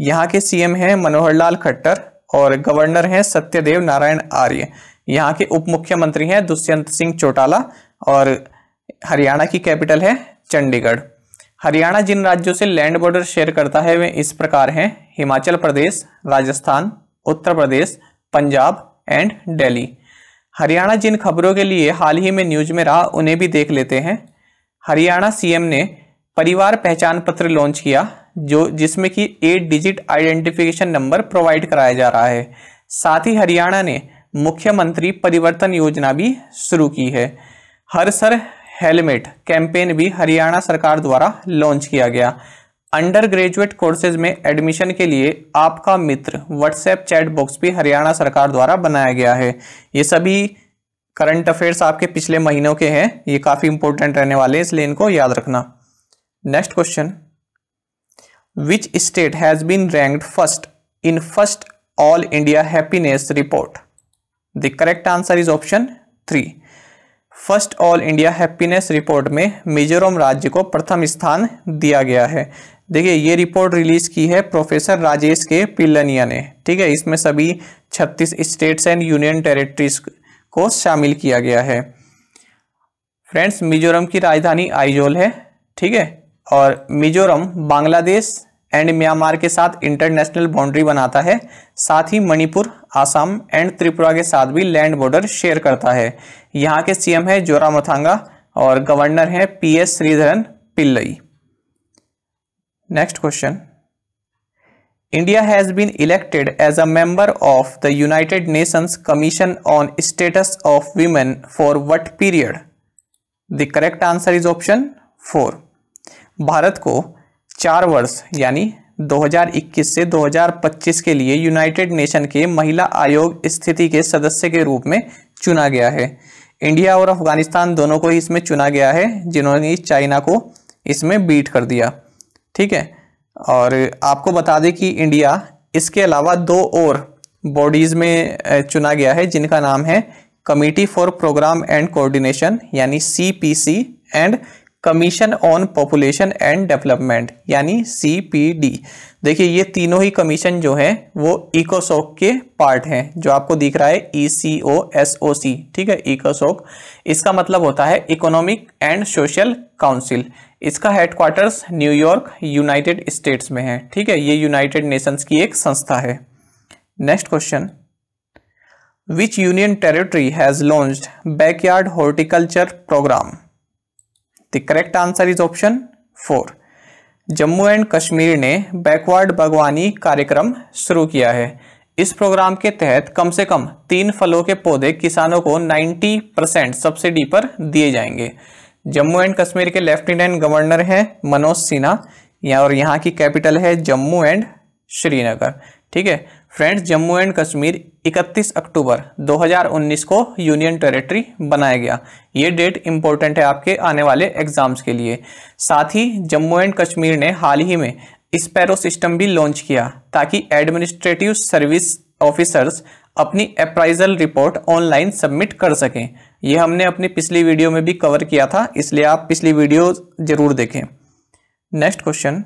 यहाँ के सीएम हैं मनोहर लाल खट्टर और गवर्नर हैं सत्यदेव नारायण आर्य यहाँ के उप मुख्यमंत्री हैं दुष्यंत सिंह चौटाला और हरियाणा की कैपिटल है चंडीगढ़ हरियाणा जिन राज्यों से लैंड बॉर्डर शेयर करता है वे इस प्रकार हैं हिमाचल प्रदेश राजस्थान उत्तर प्रदेश पंजाब एंड दिल्ली हरियाणा जिन खबरों के लिए हाल ही में न्यूज में रहा उन्हें भी देख लेते हैं हरियाणा सीएम ने परिवार पहचान पत्र लॉन्च किया जो जिसमें कि eight digit identification number provide कराया जा रहा है साथ ही हरियाणा ने मुख्यमंत्री परिवर्तन योजना भी शुरू की है हर सर हेलमेट कैंपेन भी हरियाणा सरकार द्वारा लॉन्च किया गया अंडर ग्रेजुएट कोर्सेज में एडमिशन के लिए आपका मित्र व्हाट्सएप चैट बॉक्स भी हरियाणा सरकार द्वारा बनाया गया है ये सभी करंट अफेयर्स आपके पिछले महीनों के हैं ये काफ़ी इंपॉर्टेंट रहने वाले हैं इसलिए इनको याद रखना next question which state has been ranked first in first all India happiness report the correct answer is option three first all India happiness report में मिजोरम राज्य को प्रथम स्थान दिया गया है देखिए ये रिपोर्ट रिलीज की है प्रोफेसर राजेश के पिल्लनिया ने ठीक है इसमें सभी 36 स्टेट्स एंड यूनियन टेरिटरीज को शामिल किया गया है फ्रेंड्स मिजोरम की राजधानी आइजोल है ठीक है और मिजोरम बांग्लादेश एंड म्यांमार के साथ इंटरनेशनल बाउंड्री बनाता है साथ ही मणिपुर आसाम एंड त्रिपुरा के साथ भी लैंड बॉर्डर शेयर करता है यहाँ के सीएम है जोरा मथांगा और गवर्नर है P S Sreedharan Pillai next question India has been elected as a member of the United Nations commission on status of women for what period the correct answer is option four Bharat को चार वर्ष यानी 2021 से 2025 के लिए यूनाइटेड नेशन के महिला आयोग स्थिति के सदस्य के रूप में चुना गया है इंडिया और अफगानिस्तान दोनों को ही इसमें चुना गया है जिन्होंने चाइना को इसमें बीट कर दिया ठीक है और आपको बता दें कि इंडिया इसके अलावा दो और बॉडीज़ में चुना गया है जिनका नाम है committee for programme and coordination यानी C and commission on population and development यानी सीपीडी देखिए ये तीनों ही कमीशन जो है वो इकोसॉक के पार्ट हैं जो आपको दिख रहा है ई सी ओ एस ओ सी ठीक है इकोसॉक इसका मतलब होता है इकोनॉमिक एंड सोशल काउंसिल इसका हेडक्वार्टर्स न्यूयॉर्क यूनाइटेड स्टेट्स में है ठीक है ये यूनाइटेड नेशंस की एक संस्था है next question which union territory has launch backyard horticulture programme the correct answer is option four Jammu and Kashmir ने बैकवर्ड बागवानी कार्यक्रम शुरू किया है इस प्रोग्राम के तहत कम से कम तीन फलों के पौधे किसानों को 90 परसेंट सब्सिडी पर दिए जाएंगे जम्मू एंड कश्मीर के लेफ्टिनेंट गवर्नर हैं मनोज सिन्हा और यहाँ की कैपिटल है जम्मू एंड श्रीनगर ठीक है friends Jammu and Kashmir 31 October 2019 को यूनियन टेरिटरी बनाया गया ये डेट इम्पोर्टेंट है आपके आने वाले एग्जाम्स के लिए साथ ही जम्मू एंड कश्मीर ने हाल ही में स्पैरो सिस्टम भी लॉन्च किया ताकि एडमिनिस्ट्रेटिव सर्विस ऑफिसर्स अपनी अप्राइजल रिपोर्ट ऑनलाइन सबमिट कर सकें ये हमने अपनी पिछली वीडियो में भी कवर किया था इसलिए आप पिछली वीडियो ज़रूर देखें next question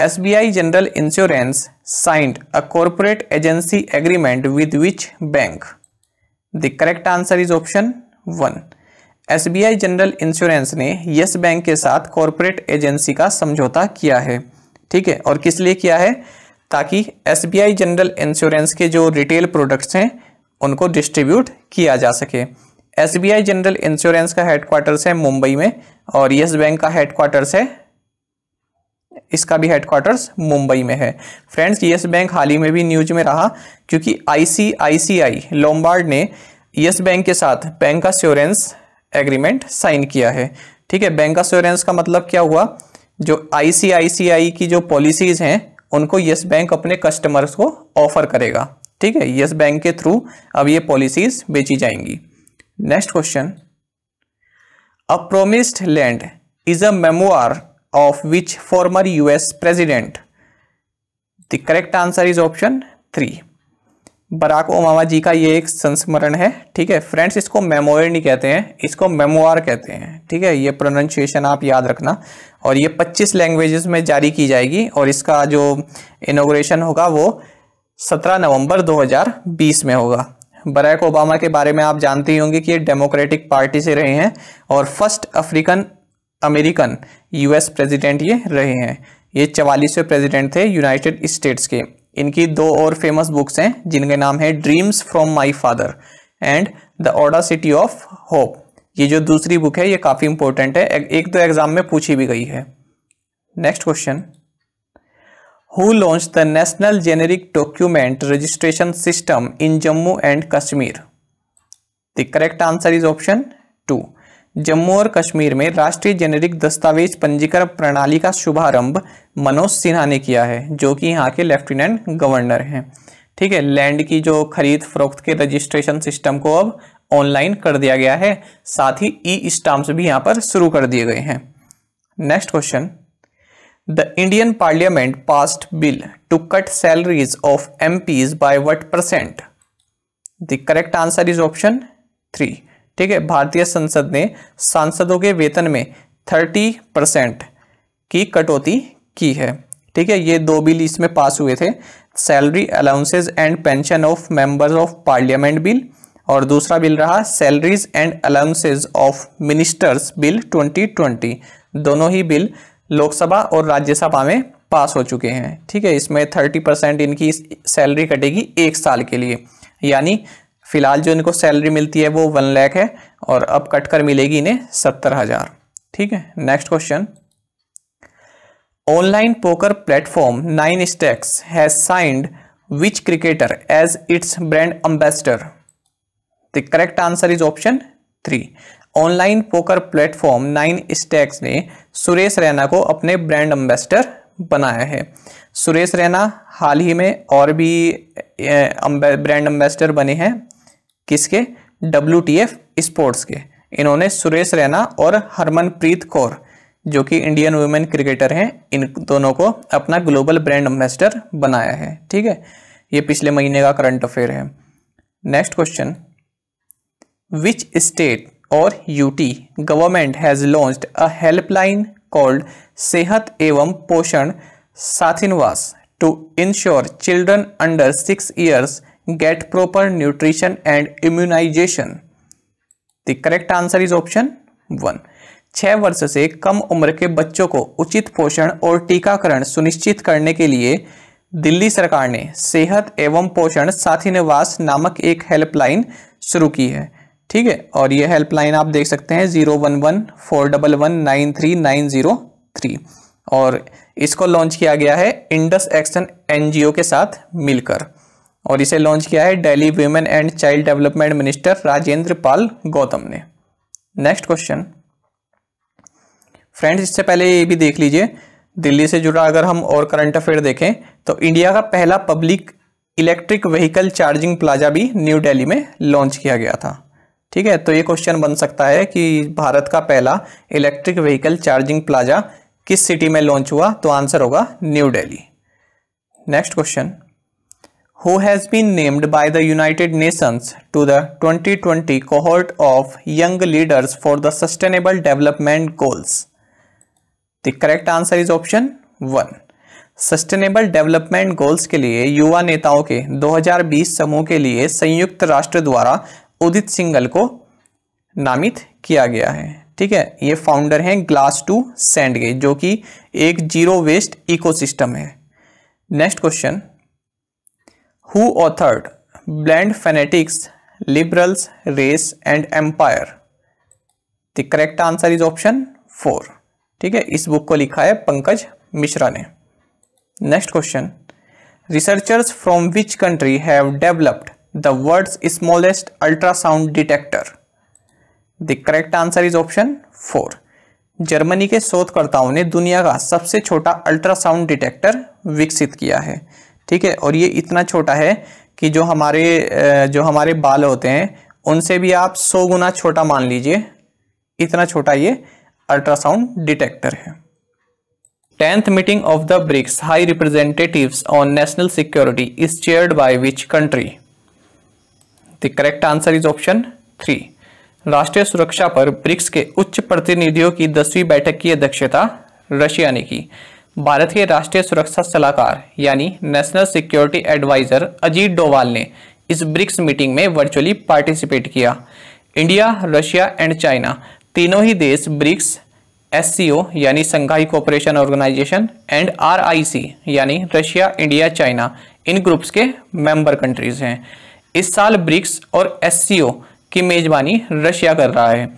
S general insurance signed a corporate agency agreement with which bank? The correct answer is option one S B I general insurance ने यस बैंक के साथ कॉरपोरेट एजेंसी का समझौता किया है ठीक है और किस लिए किया है ताकि S B I general insurance के जो रिटेल प्रोडक्ट्स हैं उनको डिस्ट्रीब्यूट किया जा सके S B I general insurance का हेडक्वार्टर्स है मुंबई में और यस बैंक का हेडक्वार्टर्स है इसका भी हेडक्वार्टर्स मुंबई में है फ्रेंड्स येस बैंक हाल ही में भी न्यूज में रहा क्योंकि आईसीआईसीआई लोमबार्ड ने येस बैंक के साथ बैंक अश्योरेंस एग्रीमेंट साइन किया है ठीक है बैंक अश्योरेंस का मतलब क्या हुआ जो आईसीआईसीआई की जो पॉलिसीज़ हैं उनको येस बैंक अपने कस्टमर्स को ऑफर करेगा ठीक है येस बैंक के थ्रू अब ये पॉलिसीज बेची जाएंगी next question a promised land is a memoir of which former US president The correct answer is option three Barack Obama ji का ये एक संस्मरण है ठीक है फ्रेंड्स इसको मेमोयर नहीं कहते हैं इसको मेमोआर कहते हैं ठीक है ये प्रोनाउंसिएशन आप याद रखना और ये 25 लैंग्वेजेस में जारी की जाएगी और इसका जो इनोग्रेशन होगा वो 17 नवंबर 2020 में होगा बराक ओबामा के बारे में आप जानते ही होंगे कि ये डेमोक्रेटिक पार्टी से रहे हैं और first African American US president ये रहे हैं ये चवालीसवें प्रेसिडेंट थे यूनाइटेड स्टेट्स के इनकी दो और फेमस बुक्स हैं जिनके नाम है dreams from my father and the audacity of hope ये जो दूसरी बुक है ये काफ़ी इंपॉर्टेंट है एक दो तो एग्जाम में पूछी भी गई है next question who launch the national generic document registration system in Jammu and Kashmir the correct answer is option two Jammu और कश्मीर में राष्ट्रीय जेनेरिक दस्तावेज पंजीकरण प्रणाली का शुभारंभ मनोज सिन्हा ने किया है जो कि यहाँ के लेफ्टिनेंट गवर्नर हैं ठीक है लैंड की जो खरीद फरोख्त के रजिस्ट्रेशन सिस्टम को अब ऑनलाइन कर दिया गया है साथ ही ई स्टाम्प्स भी यहाँ पर शुरू कर दिए गए हैं next question the Indian parliament passed bill to cut salaries of M Ps by what percent the correct answer is option three ठीक है भारतीय संसद ने सांसदों के वेतन में थर्टी परसेंट की कटौती की है ठीक है ये दो बिल इसमें पास हुए थे salary allowances and pension of members of parliament bill और दूसरा बिल रहा salaries and allowances of ministers bill 2020 दोनों ही बिल लोकसभा और राज्यसभा में पास हो चुके हैं ठीक है इसमें 30 परसेंट इनकी सैलरी कटेगी एक साल के लिए यानी फ़िलहाल जो इनको सैलरी मिलती है वो वन लैख है और अब कट कर मिलेगी इन्हें सत्तर हज़ार ठीक है next question online poker platform nine stakes has signed which cricketer as its brand ambassador the correct answer is option three online poker platform nine stakes ने सुरेश रैना को अपने ब्रांड एम्बेसडर बनाया है सुरेश रैना हाल ही में और भी ब्रांड एम्बेसडर बने हैं किसके डब्ल्यू स्पोर्ट्स के इन्होंने सुरेश रैना और हरमनप्रीत कौर जो कि इंडियन वुमेन क्रिकेटर हैं इन दोनों को अपना ग्लोबल ब्रांड एम्बेसडर बनाया है ठीक है ये पिछले महीने का करंट अफेयर है नेक्स्ट क्वेश्चन विच स्टेट और UT government has launch a helpline called सेहत एवं पोषण साथिनवास to ensure children under six years get proper nutrition and immunisation the correct answer is option one छह वर्ष से कम उम्र के बच्चों को उचित पोषण और टीकाकरण सुनिश्चित करने के लिए दिल्ली सरकार ने सेहत एवं पोषण साथी निवास नामक एक हेल्पलाइन शुरू की है ठीक है और यह हेल्पलाइन आप देख सकते हैं zero one one four double one nine three nine zero three और इसको लॉन्च किया गया है इंडस एक्शन एनजीओ के साथ मिलकर और इसे लॉन्च किया है Delhi women and child development minister Rajendra Pal Gautam ने नेक्स्ट क्वेश्चन फ्रेंड्स इससे पहले ये भी देख लीजिए दिल्ली से जुड़ा अगर हम और करंट अफेयर देखें तो इंडिया का पहला public electric vehicle charging plaza भी न्यू दिल्ली में लॉन्च किया गया था ठीक है तो ये क्वेश्चन बन सकता है कि भारत का पहला इलेक्ट्रिक व्हीकल चार्जिंग प्लाजा किस सिटी में लॉन्च हुआ तो आंसर होगा New Delhi next question who has been named by the United Nations to the 2020 cohort of young leaders for the sustainable development goals. The correct answer is option 1. Sustainable development goals के लिए युवा नेताओं के 2020 समूह के लिए संयुक्त राष्ट्र द्वारा उदित सिंगल को नामित किया गया है ठीक है ये फाउंडर हैं ग्लास टू सैंड जो कि एक जीरो वेस्ट इकोसिस्टम है next question who authored bland fanatics liberals race and empire the correct answer is option four ठीक है इस बुक को लिखा है पंकज मिश्रा ने next question researchers from which country have developed the world smallest ultrasound detector the correct answer is option four Germany के शोधकर्ताओं ने दुनिया का सबसे छोटा अल्ट्रासाउंड डिटेक्टर विकसित किया है ठीक है और ये इतना छोटा है कि जो हमारे जो हमारे बाल होते हैं उनसे भी आप सौ गुना छोटा मान लीजिए इतना छोटा ये अल्ट्रासाउंड डिटेक्टर है tenth meeting of the BRICS high representatives on national security is chaired by which country the correct answer is option three राष्ट्रीय सुरक्षा पर ब्रिक्स के उच्च प्रतिनिधियों की दसवीं बैठक की अध्यक्षता रशिया ने की भारत के राष्ट्रीय सुरक्षा सलाहकार यानी national security adviser Ajit Doval ने इस ब्रिक्स मीटिंग में वर्चुअली पार्टिसिपेट किया इंडिया रशिया एंड चाइना तीनों ही देश ब्रिक्स एस यानी Shanghai cooperation organisation and R यानी रशिया इंडिया चाइना इन ग्रुप्स के मेंबर कंट्रीज हैं इस साल ब्रिक्स और एस की मेजबानी रशिया कर रहा है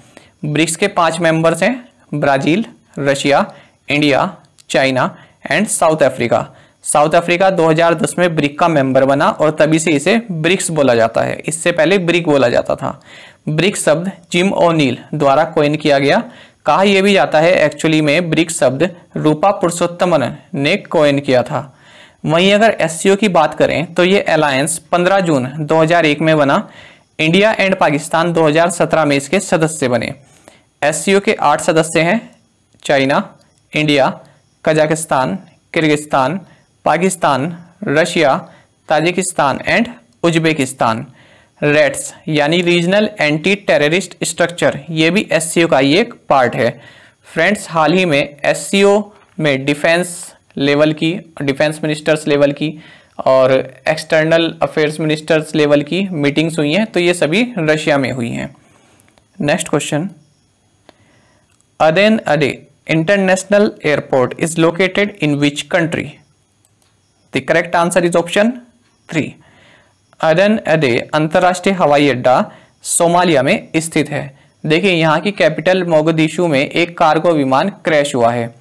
ब्रिक्स के पांच मेंबर्स हैं Brazil Russia India China and South Africa South Africa 2010 में ब्रिक का मेंबर बना और तभी से इसे ब्रिक्स बोला जाता है इससे पहले ब्रिक बोला जाता था ब्रिक्स शब्द जिम ओनील द्वारा कोइन किया गया कहा यह भी जाता है एक्चुअली में ब्रिक्स शब्द रूपा पुरुषोत्तमन ने कोइन किया था वहीं अगर एस की बात करें तो ये अलायंस 15 जून 2001 में बना इंडिया एंड पाकिस्तान 2017 में इसके सदस्य बने एस के आठ सदस्य हैं China India Kazakhstan Kyrgyzstan Pakistan Russia Tajikistan and Uzbekistan RATS यानी रीजनल एंटी टेररिस्ट स्ट्रक्चर ये भी एस का ही एक पार्ट है फ्रेंड्स हाल ही में एस में डिफेंस लेवल की डिफेंस मिनिस्टर्स लेवल की और एक्सटर्नल अफेयर्स मिनिस्टर्स लेवल की मीटिंग्स हुई हैं तो ये सभी रशिया में हुई हैं next question Aden Adde International Airport is located in which country? The correct answer is option 3. अदन अदे अंतर्राष्ट्रीय हवाई अड्डा सोमालिया में स्थित है देखिए यहाँ की कैपिटल मोगदीशु में एक कार्गो विमान क्रैश हुआ है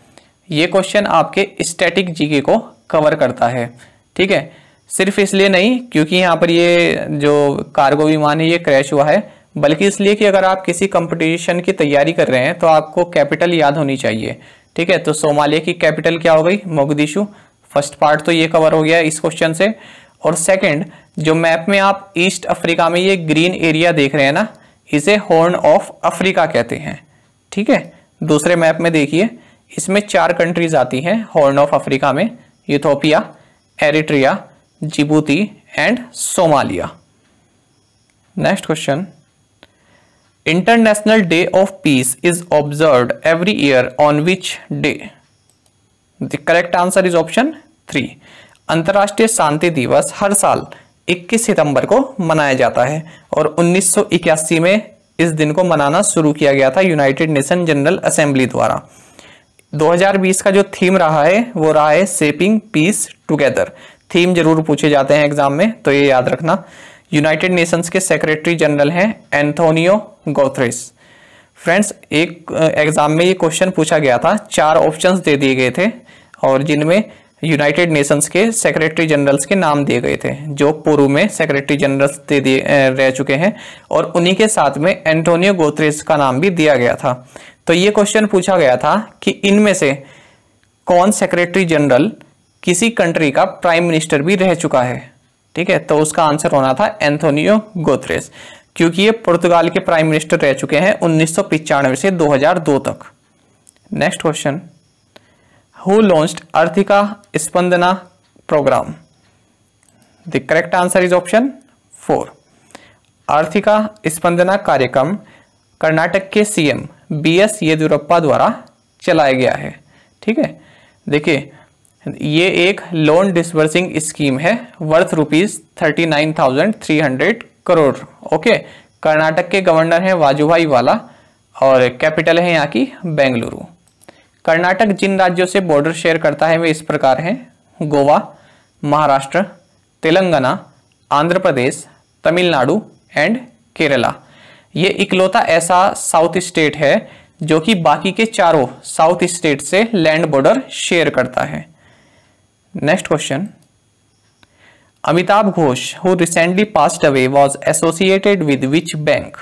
ये क्वेश्चन आपके स्टैटिक जीके को कवर करता है ठीक है सिर्फ इसलिए नहीं क्योंकि यहाँ पर ये जो कार्गो विमान है ये क्रैश हुआ है बल्कि इसलिए कि अगर आप किसी कंपटीशन की तैयारी कर रहे हैं तो आपको कैपिटल याद होनी चाहिए ठीक है तो सोमालिया की कैपिटल क्या हो गई मोगदिशु फर्स्ट पार्ट तो ये कवर हो गया इस क्वेश्चन से और सेकंड जो मैप में आप ईस्ट अफ्रीका में ये ग्रीन एरिया देख रहे हैं ना इसे हॉर्न ऑफ अफ्रीका कहते हैं ठीक है दूसरे मैप में देखिए इसमें चार कंट्रीज आती हैं हॉर्न ऑफ अफ्रीका में Ethiopia Eritrea Djibouti and Somalia next question International Day of Peace is observed every year on which day? The correct answer is option three अंतर्राष्ट्रीय शांति दिवस हर साल 21 सितंबर को मनाया जाता है और 1981 में इस दिन को मनाना शुरू किया गया था यूनाइटेड नेशन जनरल असेंबली द्वारा 2020 का जो थीम रहा है वो रहा है सेपिंग पीस टुगेदर थीम जरूर पूछे जाते हैं एग्जाम में तो ये याद रखना यूनाइटेड नेशंस के सेक्रेटरी जनरल हैं एंथोनियो गोथ्रेस फ्रेंड्स एक एग्ज़ाम में ये क्वेश्चन पूछा गया था चार ऑप्शंस दे दिए गए थे और जिनमें यूनाइटेड नेशंस के सेक्रेटरी जनरल्स के नाम दिए गए थे जो पूर्व में सेक्रेटरी जनरल्स दे दिए रह चुके हैं और उन्हीं के साथ में एंटोनियो गोत्रेस का नाम भी दिया गया था तो ये क्वेश्चन पूछा गया था कि इनमें से कौन सेक्रेटरी जनरल किसी कंट्री का प्राइम मिनिस्टर भी रह चुका है ठीक है तो उसका आंसर होना था एंथोनियो गोथरेस क्योंकि ये पुर्तगाल के प्राइम मिनिस्टर रह चुके हैं उन्नीस से 2002 तक next question who launch Arthika Spandana programme the correct answer is option four Arthika Spandana कार्यक्रम कर्नाटक के सीएम बीएस येदुरप्पा द्वारा चलाया गया है ठीक है देखिए ये एक लोन डिसबर्सिंग स्कीम है worth rupees thirty nine thousand three hundred crore okay Karnataka के गवर्नर हैं वाजूभाई वाला और कैपिटल है यहाँ की बेंगलुरु कर्नाटक जिन राज्यों से बॉर्डर शेयर करता है वे इस प्रकार हैं गोवा महाराष्ट्र तेलंगाना आंध्र प्रदेश तमिलनाडु एंड केरला ये इकलौता ऐसा साउथ स्टेट है जो कि बाकी के चारों साउथ स्टेट से लैंड बॉर्डर शेयर करता है next question Amitabh Ghosh who recently passed away was associated with which bank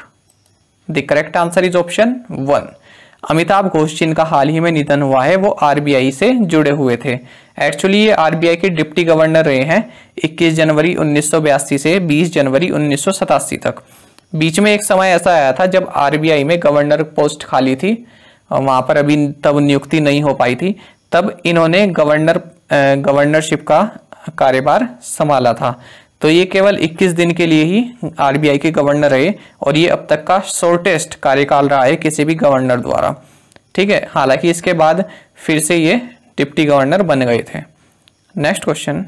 the correct answer is option one Amitabh Ghosh जिनका हाल ही में निधन हुआ है वो आरबीआई से जुड़े हुए थे एक्चुअली ये आरबीआई के डिप्टी गवर्नर रहे हैं 21 जनवरी 1982 से 20 जनवरी 1987 तक बीच में एक समय ऐसा आया था जब आरबीआई में गवर्नर पोस्ट खाली थी वहाँ पर अभी तब नियुक्ति नहीं हो पाई थी तब इन्होंने गवर्नर गवर्नरशिप का कार्यभार संभाला था तो ये केवल 21 दिन के लिए ही आरबीआई के गवर्नर रहे और ये अब तक का शॉर्टेस्ट कार्यकाल रहा है किसी भी गवर्नर द्वारा ठीक है हालांकि इसके बाद फिर से ये डिप्टी गवर्नर बन गए थे next question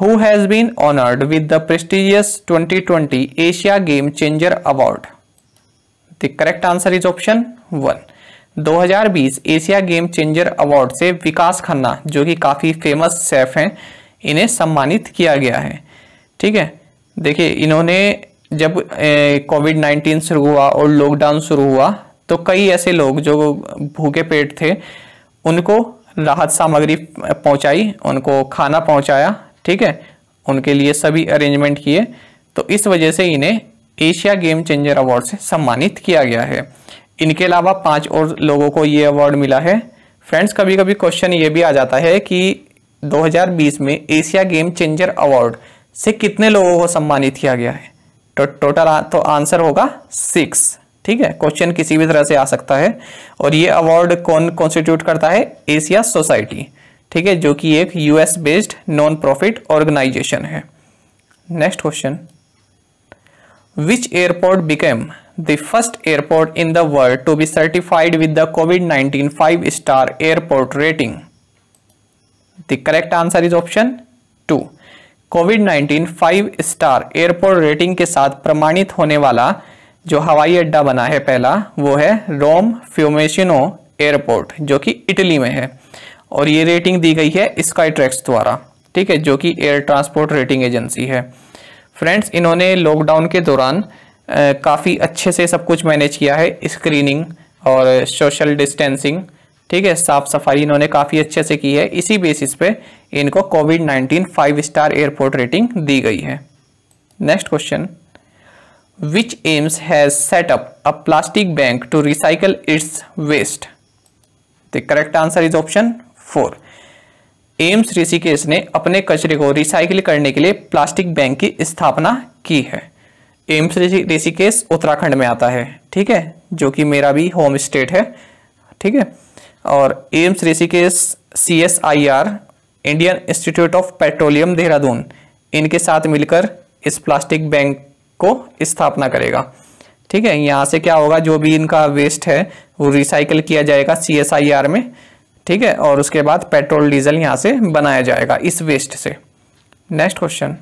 who has been honoured with the prestigious 2020 Asia game changer award the correct answer is option one 2020 Asia game changer award से विकास खन्ना जो कि काफ़ी फेमस सेफ हैं इन्हें सम्मानित किया गया है ठीक है देखिए इन्होंने जब कोविड नाइन्टीन शुरू हुआ और लॉकडाउन शुरू हुआ तो कई ऐसे लोग जो भूखे पेट थे उनको राहत सामग्री पहुंचाई उनको खाना पहुंचाया ठीक है उनके लिए सभी अरेंजमेंट किए तो इस वजह से इन्हें एशिया गेम चेंजर अवार्ड से सम्मानित किया गया है इनके अलावा पांच और लोगों को ये अवार्ड मिला है फ्रेंड्स कभी कभी क्वेश्चन ये भी आ जाता है कि 2020 में एशिया गेम चेंजर अवार्ड से कितने लोगों को सम्मानित किया गया है तो टोटल तो आंसर होगा सिक्स ठीक है क्वेश्चन किसी भी तरह से आ सकता है और ये अवार्ड कौन कॉन्स्टिट्यूट करता है एशिया सोसाइटी ठीक है जो कि एक US based non profit organisation है next question which airport became the first airport in the world to be certified with the COVID-19 5-star airport rating? The correct answer is option 2. कोविड-19 five star airport rating के साथ प्रमाणित होने वाला जो हवाई अड्डा बना है पहला वो है रोम फ्यूमेशनो एयरपोर्ट जो कि इटली में है और ये रेटिंग दी गई है स्काई ट्रैक्स द्वारा ठीक है जो कि एयर ट्रांसपोर्ट रेटिंग एजेंसी है फ्रेंड्स इन्होंने लॉकडाउन के दौरान काफ़ी अच्छे से सब कुछ मैनेज किया है स्क्रीनिंग और सोशल डिस्टेंसिंग ठीक है साफ सफाई इन्होंने काफ़ी अच्छे से की है इसी बेसिस पे इनको covid 19 five star airport rating दी गई है next question which AIIMS has set up a plastic bank to recycle its waste the correct answer is option four AIIMS Rishikesh ने अपने कचरे को रिसाइकिल करने के लिए प्लास्टिक बैंक की स्थापना की है एम्स ऋषिकेश उत्तराखंड में आता है ठीक है जो कि मेरा भी होम स्टेट है ठीक है और AIIMS Rishikesh C S I R Indian institute of petroleum Dehradun इनके साथ मिलकर इस प्लास्टिक बैंक को स्थापना करेगा ठीक है यहाँ से क्या होगा जो भी इनका वेस्ट है वो रिसाइकिल किया जाएगा सी एस आई आर में ठीक है और उसके बाद पेट्रोल डीजल यहाँ से बनाया जाएगा इस वेस्ट से next question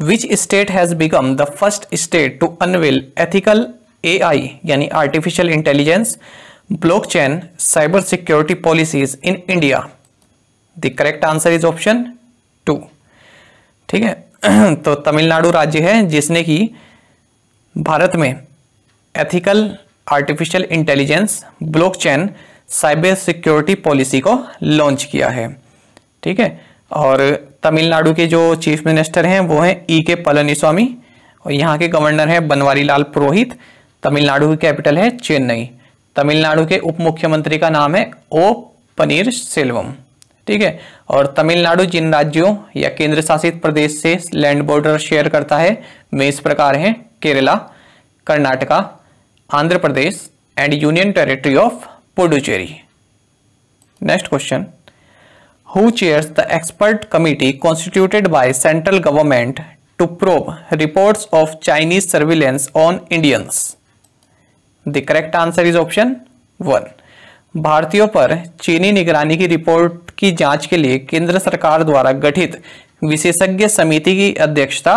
which state has become the first state to unveil ethical A I यानी artificial intelligence blockchain cyber security policies in India the correct answer is option two ठीक है तो तमिलनाडु राज्य है जिसने कि भारत में ethical artificial intelligence blockchain cyber security policy को लॉन्च किया है ठीक है और तमिलनाडु के जो चीफ मिनिस्टर हैं वो हैं ई के पलनीस्वामी और यहाँ के गवर्नर हैं बनवारी लाल पुरोहित तमिलनाडु की कैपिटल है चेन्नई तमिलनाडु के उप मुख्यमंत्री का नाम है ओ पनीर सेल्वम ठीक है और तमिलनाडु जिन राज्यों या केंद्र शासित प्रदेश से लैंड बॉर्डर शेयर करता है वे इस प्रकार हैं Kerala Karnataka Andhra Pradesh and union territory of Puducherry next question who chairs the expert committee constituted by central government to probe reports of Chinese surveillance on Indians? The correct answer is option 1. भारतीयों पर चीनी निगरानी की रिपोर्ट की जांच के लिए केंद्र सरकार द्वारा गठित विशेषज्ञ समिति की अध्यक्षता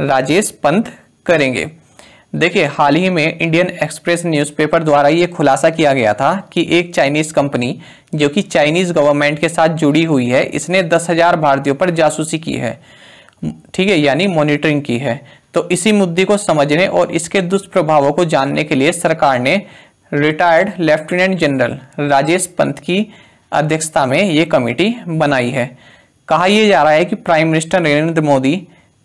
राजेश पंत करेंगे देखिए हाल ही में इंडियन एक्सप्रेस न्यूज़पेपर द्वारा ये खुलासा किया गया था कि एक चाइनीज़ कंपनी जो कि चाइनीज़ गवर्नमेंट के साथ जुड़ी हुई है इसने दस हज़ार भारतीयों पर जासूसी की है ठीक है यानी मॉनिटरिंग की है तो इसी मुद्दे को समझने और इसके दुष्प्रभावों को जानने के लिए सरकार ने retired lieutenant general Rajesh Pant की अध्यक्षता में ये कमेटी बनाई है कहा यह जा रहा है कि prime minister Narendra Modi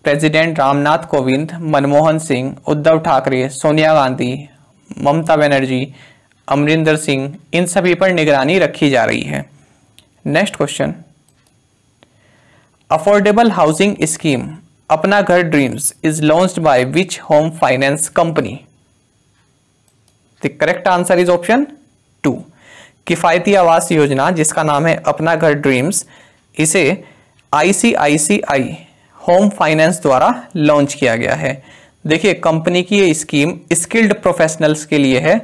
president Ramnath Kovind Manmohan Singh Uddhav Thackeray Sonia Gandhi Mamata Banerjee Amarinder Singh इन सभी पर निगरानी रखी जा रही है next question affordable housing scheme Apna Ghar dreams is launch by which home finance company the correct answer is option two किफ़ायती आवास योजना जिसका नाम है अपना घर ड्रीम्स इसे आईसीआईसीआई होम फाइनेंस द्वारा लॉन्च किया गया है देखिए कंपनी की ये स्कीम स्किल्ड प्रोफेशनल्स के लिए है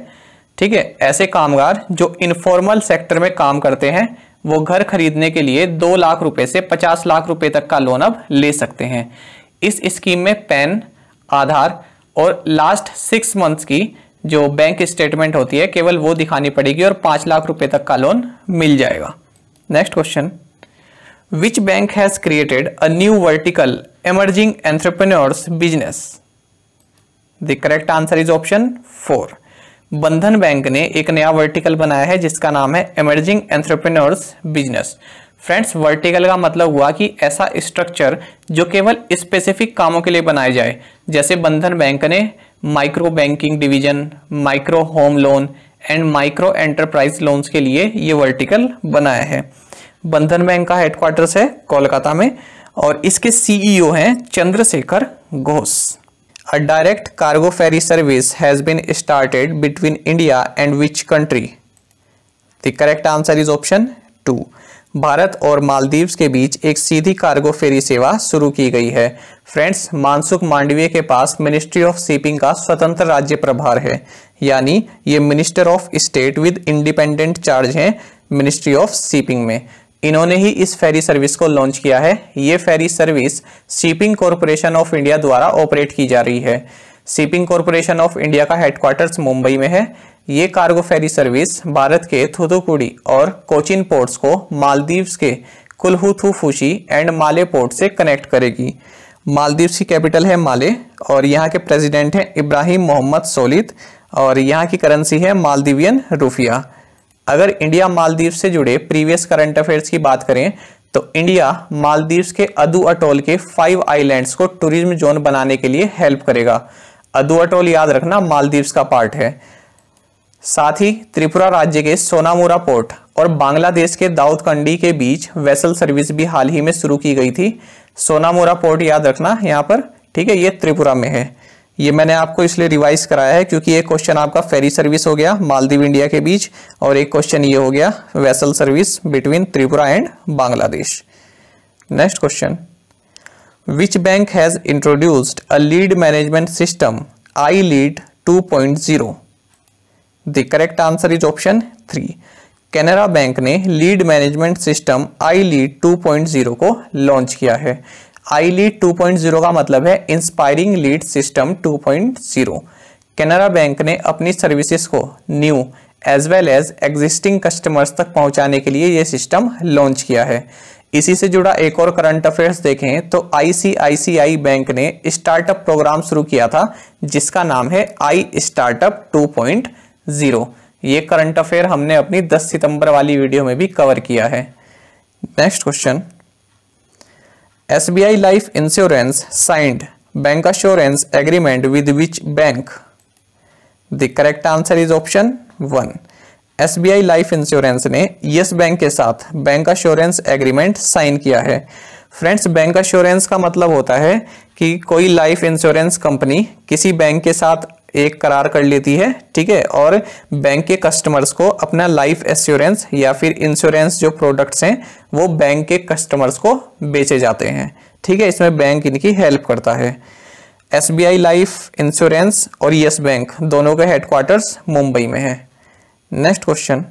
ठीक है ऐसे कामगार जो इनफॉर्मल सेक्टर में काम करते हैं वो घर खरीदने के लिए दो लाख रुपए से पचास लाख रुपए तक का लोन अब ले सकते हैं इस स्कीम में पैन आधार और लास्ट सिक्स मंथ्स की जो बैंक स्टेटमेंट होती है केवल वो दिखानी पड़ेगी और पांच लाख रुपए तक का लोन मिल जाएगा next question Which bank has created a new vertical emerging entrepreneurs business? The correct answer is option 4. बंधन बैंक ने एक नया वर्टिकल बनाया है जिसका नाम है emerging entrepreneurs business friends vertical का मतलब हुआ कि ऐसा स्ट्रक्चर जो केवल स्पेसिफिक कामों के लिए बनाया जाए जैसे बंधन बैंक ने micro banking division micro home loan and micro enterprise loans के लिए ये वर्टिकल बनाया है बंधन बैंक का हेडक्वार्टर्स है कोलकाता में और इसके सीईओ e हैं Chandrashekhar Ghosh a direct cargo ferry service has been started between India and which country the correct answer is option two Bharat और मालदीव्स के बीच एक सीधी कार्गो फेरी सेवा शुरू की गई है फ्रेंड्स मानसुख मांडवीय के पास मिनिस्ट्री ऑफ शिपिंग का स्वतंत्र राज्य प्रभार है यानी ये minister of state with independent charge हैं मिनिस्ट्री ऑफ शिपिंग में इन्होंने ही इस फेरी सर्विस को लॉन्च किया है ये ferry service shipping corporation of India द्वारा ऑपरेट की जा रही है शिपिंग कॉरपोरेशन ऑफ इंडिया का हेडक्वार्टर्स मुंबई में है ये कार्गो फेरी सर्विस भारत के थुथुकुड़ी और कोचिन पोर्ट्स को मालदीव्स के कुलहुथुफुशी एंड माले पोर्ट से कनेक्ट करेगी मालदीव्स की कैपिटल है माले और यहाँ के प्रेसिडेंट हैं इब्राहिम मोहम्मद सोलित और यहाँ की करेंसी है मालदीवियन रूफिया अगर इंडिया मालदीव से जुड़े प्रीवियस करंट अफेयर्स की बात करें तो इंडिया मालदीव के अदु अटोल के फाइव आइलैंड्स को टूरिज्म जोन बनाने के लिए हेल्प करेगा अदु अटोल याद रखना मालदीव का पार्ट है साथ ही त्रिपुरा राज्य के सोनामुरा पोर्ट और बांग्लादेश के दाऊदकंडी के बीच वेसल सर्विस भी हाल ही में शुरू की गई थी सोनामुरा पोर्ट याद रखना यहाँ पर ठीक है ये त्रिपुरा में है ये मैंने आपको इसलिए रिवाइज कराया है क्योंकि एक क्वेश्चन आपका फेरी सर्विस हो गया मालदीव इंडिया के बीच और एक क्वेश्चन ये हो गया vessel service between Tripura and Bangladesh next question which bank has introduced a lead management system I lead 2.0 the correct answer is option three Canara bank ने lead management system I lead zero को launch किया है I lead zero का मतलब है inspiring lead system 2.0 Canara bank ने अपनी services को new age well as existing customers तक पहुंचाने के लिए ये सिस्टम लॉन्च किया है इसी से जुड़ा एक और करंट अफेयर्स देखें तो आईसीआईसीआई बैंक ने स्टार्टअप प्रोग्राम शुरू किया था जिसका नाम है आई स्टार्टअप 2.0 ये करंट अफेयर हमने अपनी 10 सितंबर वाली वीडियो में भी कवर किया है next question S B I life insurance signed bank assurance agreement with which bank the correct answer is option one S B I life insurance ने यस बैंक के साथ बैंक अश्योरेंस एग्रीमेंट साइन किया है friends bank assurance का मतलब होता है कि कोई लाइफ इंश्योरेंस कंपनी किसी बैंक के साथ एक करार कर लेती है ठीक है और बैंक के कस्टमर्स को अपना लाइफ एश्योरेंस या फिर इंश्योरेंस जो प्रोडक्ट्स हैं वो बैंक के कस्टमर्स को बेचे जाते हैं ठीक है इसमें बैंक इनकी हेल्प करता है S B I life insurance और यस बैंक दोनों के हेडक्वार्टर्स मुंबई में है नेक्स्ट क्वेश्चन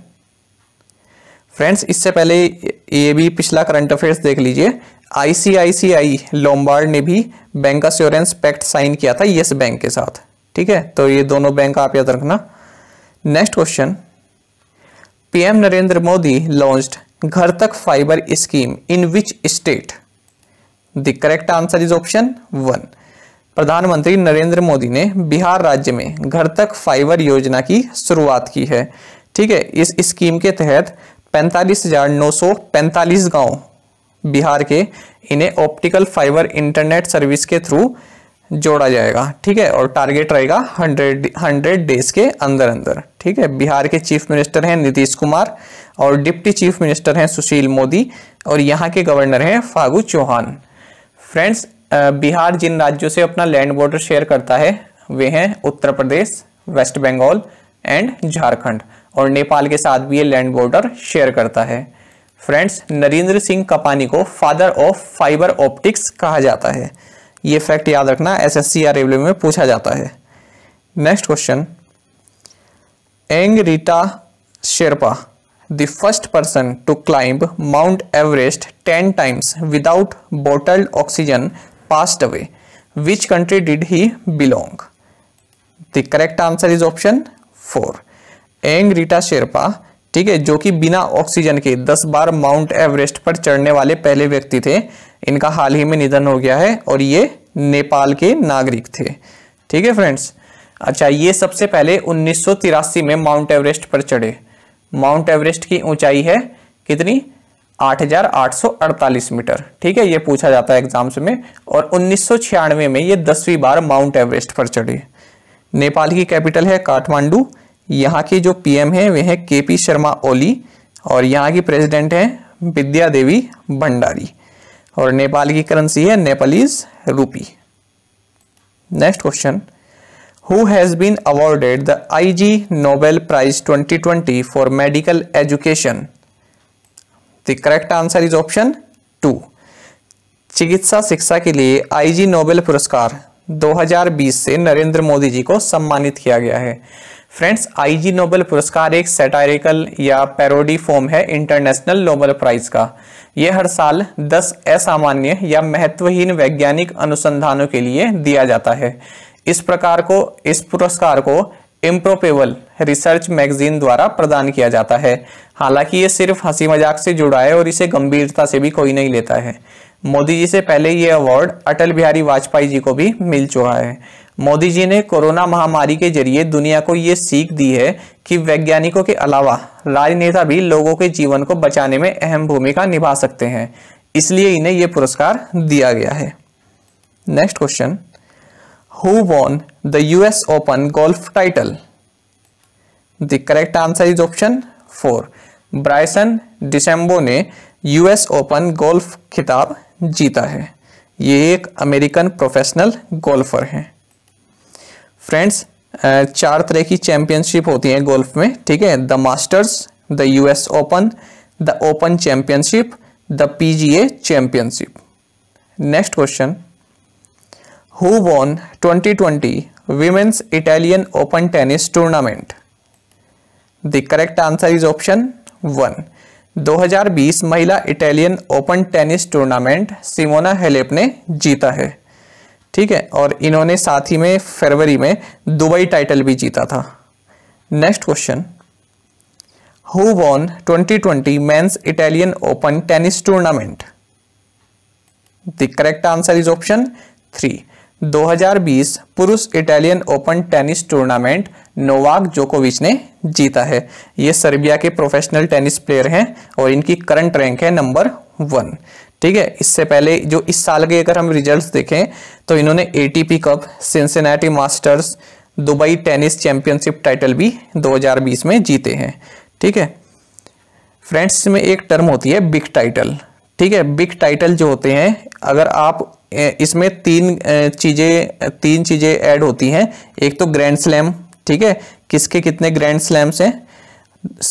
फ्रेंड्स इससे पहले ये भी पिछला करंट अफेयर्स देख लीजिए आईसीआईसीआई लोमबार्ड ने भी बैंक अश्योरेंस पैक्ट साइन किया था यस बैंक के साथ ठीक है तो ये दोनों बैंक आप याद रखना next question PM Narendra Modi launched Ghar Tak fibre scheme in which state the correct answer is option one प्रधानमंत्री नरेंद्र मोदी ने बिहार राज्य में घर तक फाइबर योजना की शुरुआत की है ठीक है इस स्कीम के तहत पैंतालीस हजार नौ सौ पैंतालीस गांव बिहार के इन्हें ऑप्टिकल फाइबर इंटरनेट सर्विस के थ्रू जोड़ा जाएगा ठीक है और टारगेट रहेगा हंड्रेड हंड्रेड डेज के अंदर अंदर ठीक है बिहार के चीफ मिनिस्टर हैं नीतीश कुमार और डिप्टी चीफ मिनिस्टर हैं सुशील मोदी और यहाँ के गवर्नर हैं फागू चौहान फ्रेंड्स बिहार जिन राज्यों से अपना लैंड बॉर्डर शेयर करता है वे हैं उत्तर प्रदेश वेस्ट बंगाल एंड झारखंड और नेपाल के साथ भी ये लैंड बॉर्डर शेयर करता है फ्रेंड्स नरेंद्र सिंह कपानी को फादर ऑफ फाइबर ऑप्टिक्स कहा जाता है ये फैक्ट याद रखना एसएससी या रेवल्यू में पूछा जाता है next question Ang Rita Sherpa the first person to climb mount Everest ten times without bottled oxygen pass away which country did he belong the correct answer is option four Ang Rita Sherpa ठीक है जो कि बिना ऑक्सीजन के 10 बार माउंट एवरेस्ट पर चढ़ने वाले पहले व्यक्ति थे इनका हाल ही में निधन हो गया है और ये नेपाल के नागरिक थे ठीक है फ्रेंड्स अच्छा ये सबसे पहले उन्नीस में माउंट एवरेस्ट पर चढ़े माउंट एवरेस्ट की ऊंचाई है कितनी 8,848 मीटर ठीक है ये पूछा जाता है एग्जाम्स में और उन्नीस में ये दसवीं बार माउंट एवरेस्ट पर चढ़े नेपाल की कैपिटल है काठमांडू यहाँ के जो पीएम है वे हैं के पी शर्मा ओली और यहाँ की प्रेसिडेंट है विद्या देवी भंडारी और नेपाल की करेंसी है Nepalese rupee next question who has been awarded the Ig Nobel prize 2020 for medical education the correct answer is option two चिकित्सा शिक्षा के लिए आईजी नोबेल पुरस्कार 2020 से नरेंद्र मोदी जी को सम्मानित किया गया है फ्रेंड्स आईजी नोबेल पुरस्कार एक सेटारिकल या पैरोडी फॉर्म है इंटरनेशनल नोबेल प्राइज का यह हर साल 10 असामान्य या महत्वहीन वैज्ञानिक अनुसंधानों के लिए दिया जाता है इस प्रकार को इस पुरस्कार को इम्प्रोपेबल रिसर्च मैगजीन द्वारा प्रदान किया जाता है हालांकि ये सिर्फ हंसी मजाक से जुड़ा है और इसे गंभीरता से भी कोई नहीं लेता है मोदी जी से पहले ये अवार्ड अटल बिहारी वाजपेयी जी को भी मिल चुका है मोदी जी ने कोरोना महामारी के जरिए दुनिया को ये सीख दी है कि वैज्ञानिकों के अलावा राजनेता भी लोगों के जीवन को बचाने में अहम भूमिका निभा सकते हैं इसलिए इन्हें यह पुरस्कार दिया गया है next question who won the US open golf title the correct answer is option four Bryson DeChambeau ने यूएस ओपन गोल्फ खिताब जीता है ये एक अमेरिकन प्रोफेशनल गोल्फर हैं फ्रेंड्स चार तरह की चैंपियनशिप होती है गोल्फ में ठीक है the masters the US open the open championship the PGA championship next question who won 2020 women's Italian open tennis tournament the correct answer is option one 2020 महिला Italian open tennis tournament Simona Halep ने जीता है ठीक है और इन्होंने साथ ही में फरवरी में दुबई टाइटल भी जीता था next question who won 2020 men's Italian open tennis tournament the correct answer is option three 2020 पुरुष Italian open tennis tournament Novak जोकोविच ने जीता है ये सर्बिया के प्रोफेशनल टेनिस प्लेयर हैं और इनकी करंट रैंक है नंबर वन ठीक है इससे पहले जो इस साल के अगर हम रिजल्ट्स देखें तो इन्होंने ए cup Cincinnati masters Dubai tennis championship title भी 2020 में जीते हैं ठीक है फ्रेंड्स में एक टर्म होती है बिग टाइटल ठीक है बिग टाइटल जो होते हैं अगर आप इसमें तीन चीज़ें तीन चीज़ें ऐड होती हैं एक तो ग्रैंड स्लैम ठीक है किसके कितने ग्रैंड स्लैम्स हैं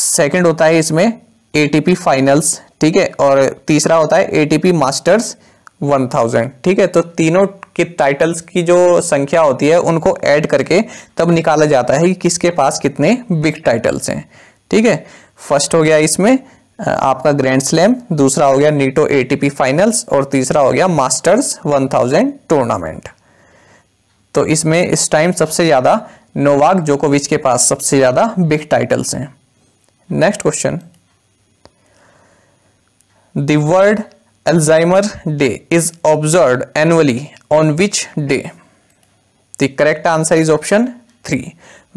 सेकंड होता है इसमें एटीपी फाइनल्स ठीक है और तीसरा होता है एटीपी मास्टर्स 1000 ठीक है तो तीनों के टाइटल्स की जो संख्या होती है उनको ऐड करके तब निकाला जाता है कि किसके पास कितने बिग टाइटल्स हैं ठीक है फर्स्ट हो गया इसमें आपका ग्रैंड स्लैम दूसरा हो गया नीटो एटीपी फाइनल्स और तीसरा हो गया मास्टर्स 1000 टूर्नामेंट तो इसमें इस टाइम सबसे ज़्यादा नोवाक जोकोविच के पास सबसे ज़्यादा बिग टाइटल्स हैं next question The World Alzheimer Day is observed annually on which day? The correct answer is option three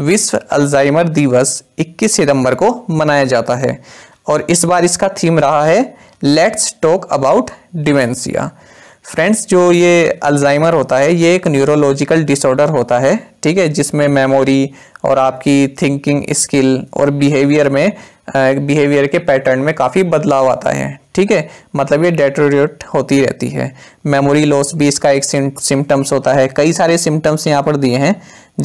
विश्व अल्जाइमर दिवस 21 सितंबर को मनाया जाता है और इस बार इसका थीम रहा है let's talk about dementia friends जो ये अल्जाइमर होता है ये एक न्यूरोलॉजिकल डिसऑर्डर होता है ठीक है जिसमें मेमोरी और आपकी थिंकिंग स्किल और बिहेवियर में बिहेवियर के पैटर्न में काफ़ी बदलाव आता है ठीक है मतलब ये डेटोरेट होती रहती है मेमोरी लॉस भी इसका एक सिम्टम्स होता है कई सारे सिम्टम्स यहाँ पर दिए हैं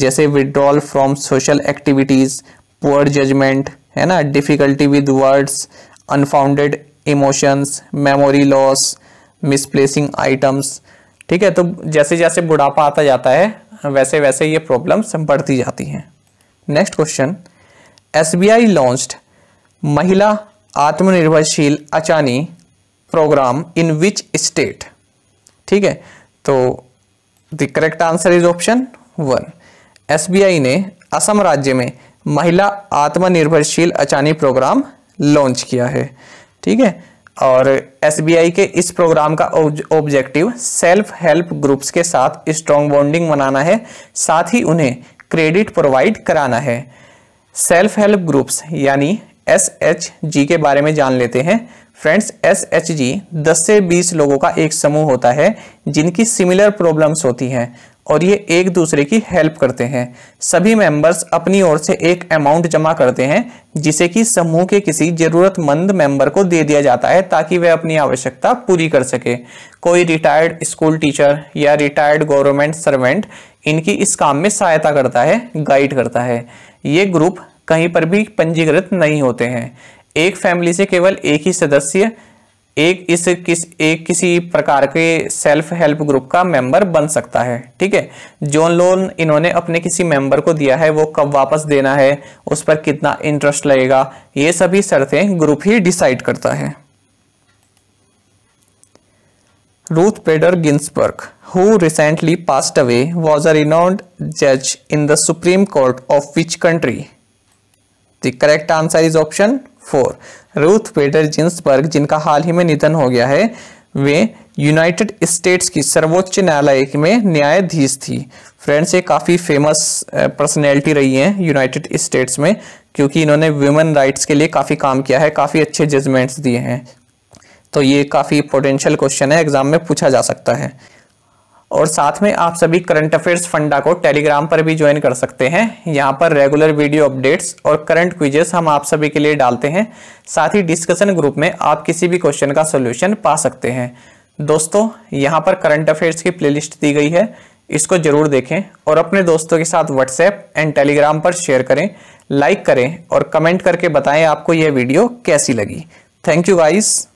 जैसे withdrawal from social activities poor judgement है ना difficulty with words unfounded emotions memory loss misplacing items ठीक है तो जैसे जैसे बुढ़ापा आता जाता है वैसे वैसे ये प्रॉब्लम्स बढ़ती जाती हैं next question S B I launched महिला आत्मनिर्भरशील अचानी प्रोग्राम इन विच स्टेट ठीक है तो the correct answer is option one SBI ने असम राज्य में महिला आत्मनिर्भरशील अचानी प्रोग्राम लॉन्च किया है ठीक है और एसबीआई के इस प्रोग्राम का ऑब्जेक्टिव सेल्फ हेल्प ग्रुप्स के साथ स्ट्रॉन्ग बॉन्डिंग बनाना है साथ ही उन्हें क्रेडिट प्रोवाइड कराना है सेल्फ हेल्प ग्रुप्स यानी एस एच जी के बारे में जान लेते हैं फ्रेंड्स एस एच जी दस से बीस लोगों का एक समूह होता है जिनकी सिमिलर प्रॉब्लम्स होती हैं और ये एक दूसरे की हेल्प करते हैं सभी मेंबर्स अपनी ओर से एक अमाउंट जमा करते हैं जिसे कि समूह के किसी ज़रूरतमंद मेंबर को दे दिया जाता है ताकि वह अपनी आवश्यकता पूरी कर सके कोई रिटायर्ड स्कूल टीचर या रिटायर्ड गवर्नमेंट सर्वेंट इनकी इस काम में सहायता करता है गाइड करता है ये ग्रुप कहीं पर भी पंजीकृत नहीं होते हैं एक फैमिली से केवल एक ही सदस्य एक इस किस एक किसी प्रकार के सेल्फ हेल्प ग्रुप का मेंबर बन सकता है ठीक है जो लोन इन्होंने अपने किसी मेंबर को दिया है वो कब वापस देना है उस पर कितना इंटरेस्ट लगेगा ये सभी शर्तें ग्रुप ही डिसाइड करता है Ruth Bader Ginsburg who recently passed away was a renowned जज in the supreme court of which country the correct answer is option four Ruth Bader Ginsburg जिनका हाल ही में निधन हो गया है वे यूनाइटेड स्टेट्स की सर्वोच्च न्यायालय में न्यायाधीश थी फ्रेंड्स ये काफ़ी फेमस पर्सनैलिटी रही हैं यूनाइटेड स्टेट्स में क्योंकि इन्होंने वुमेन राइट्स के लिए काफ़ी काम किया है काफ़ी अच्छे जजमेंट्स दिए हैं तो ये काफ़ी पोटेंशियल क्वेश्चन है एग्जाम में पूछा जा सकता है और साथ में आप सभी करंट अफेयर्स फंडा को टेलीग्राम पर भी ज्वाइन कर सकते हैं यहाँ पर रेगुलर वीडियो अपडेट्स और करंट क्विजेस हम आप सभी के लिए डालते हैं साथ ही डिस्कशन ग्रुप में आप किसी भी क्वेश्चन का सोल्यूशन पा सकते हैं दोस्तों यहाँ पर करंट अफेयर्स की प्ले दी गई है इसको जरूर देखें और अपने दोस्तों के साथ व्हाट्सएप एंड टेलीग्राम पर शेयर करें लाइक करें और कमेंट करके बताएं आपको यह वीडियो कैसी लगी थैंक यू गाइस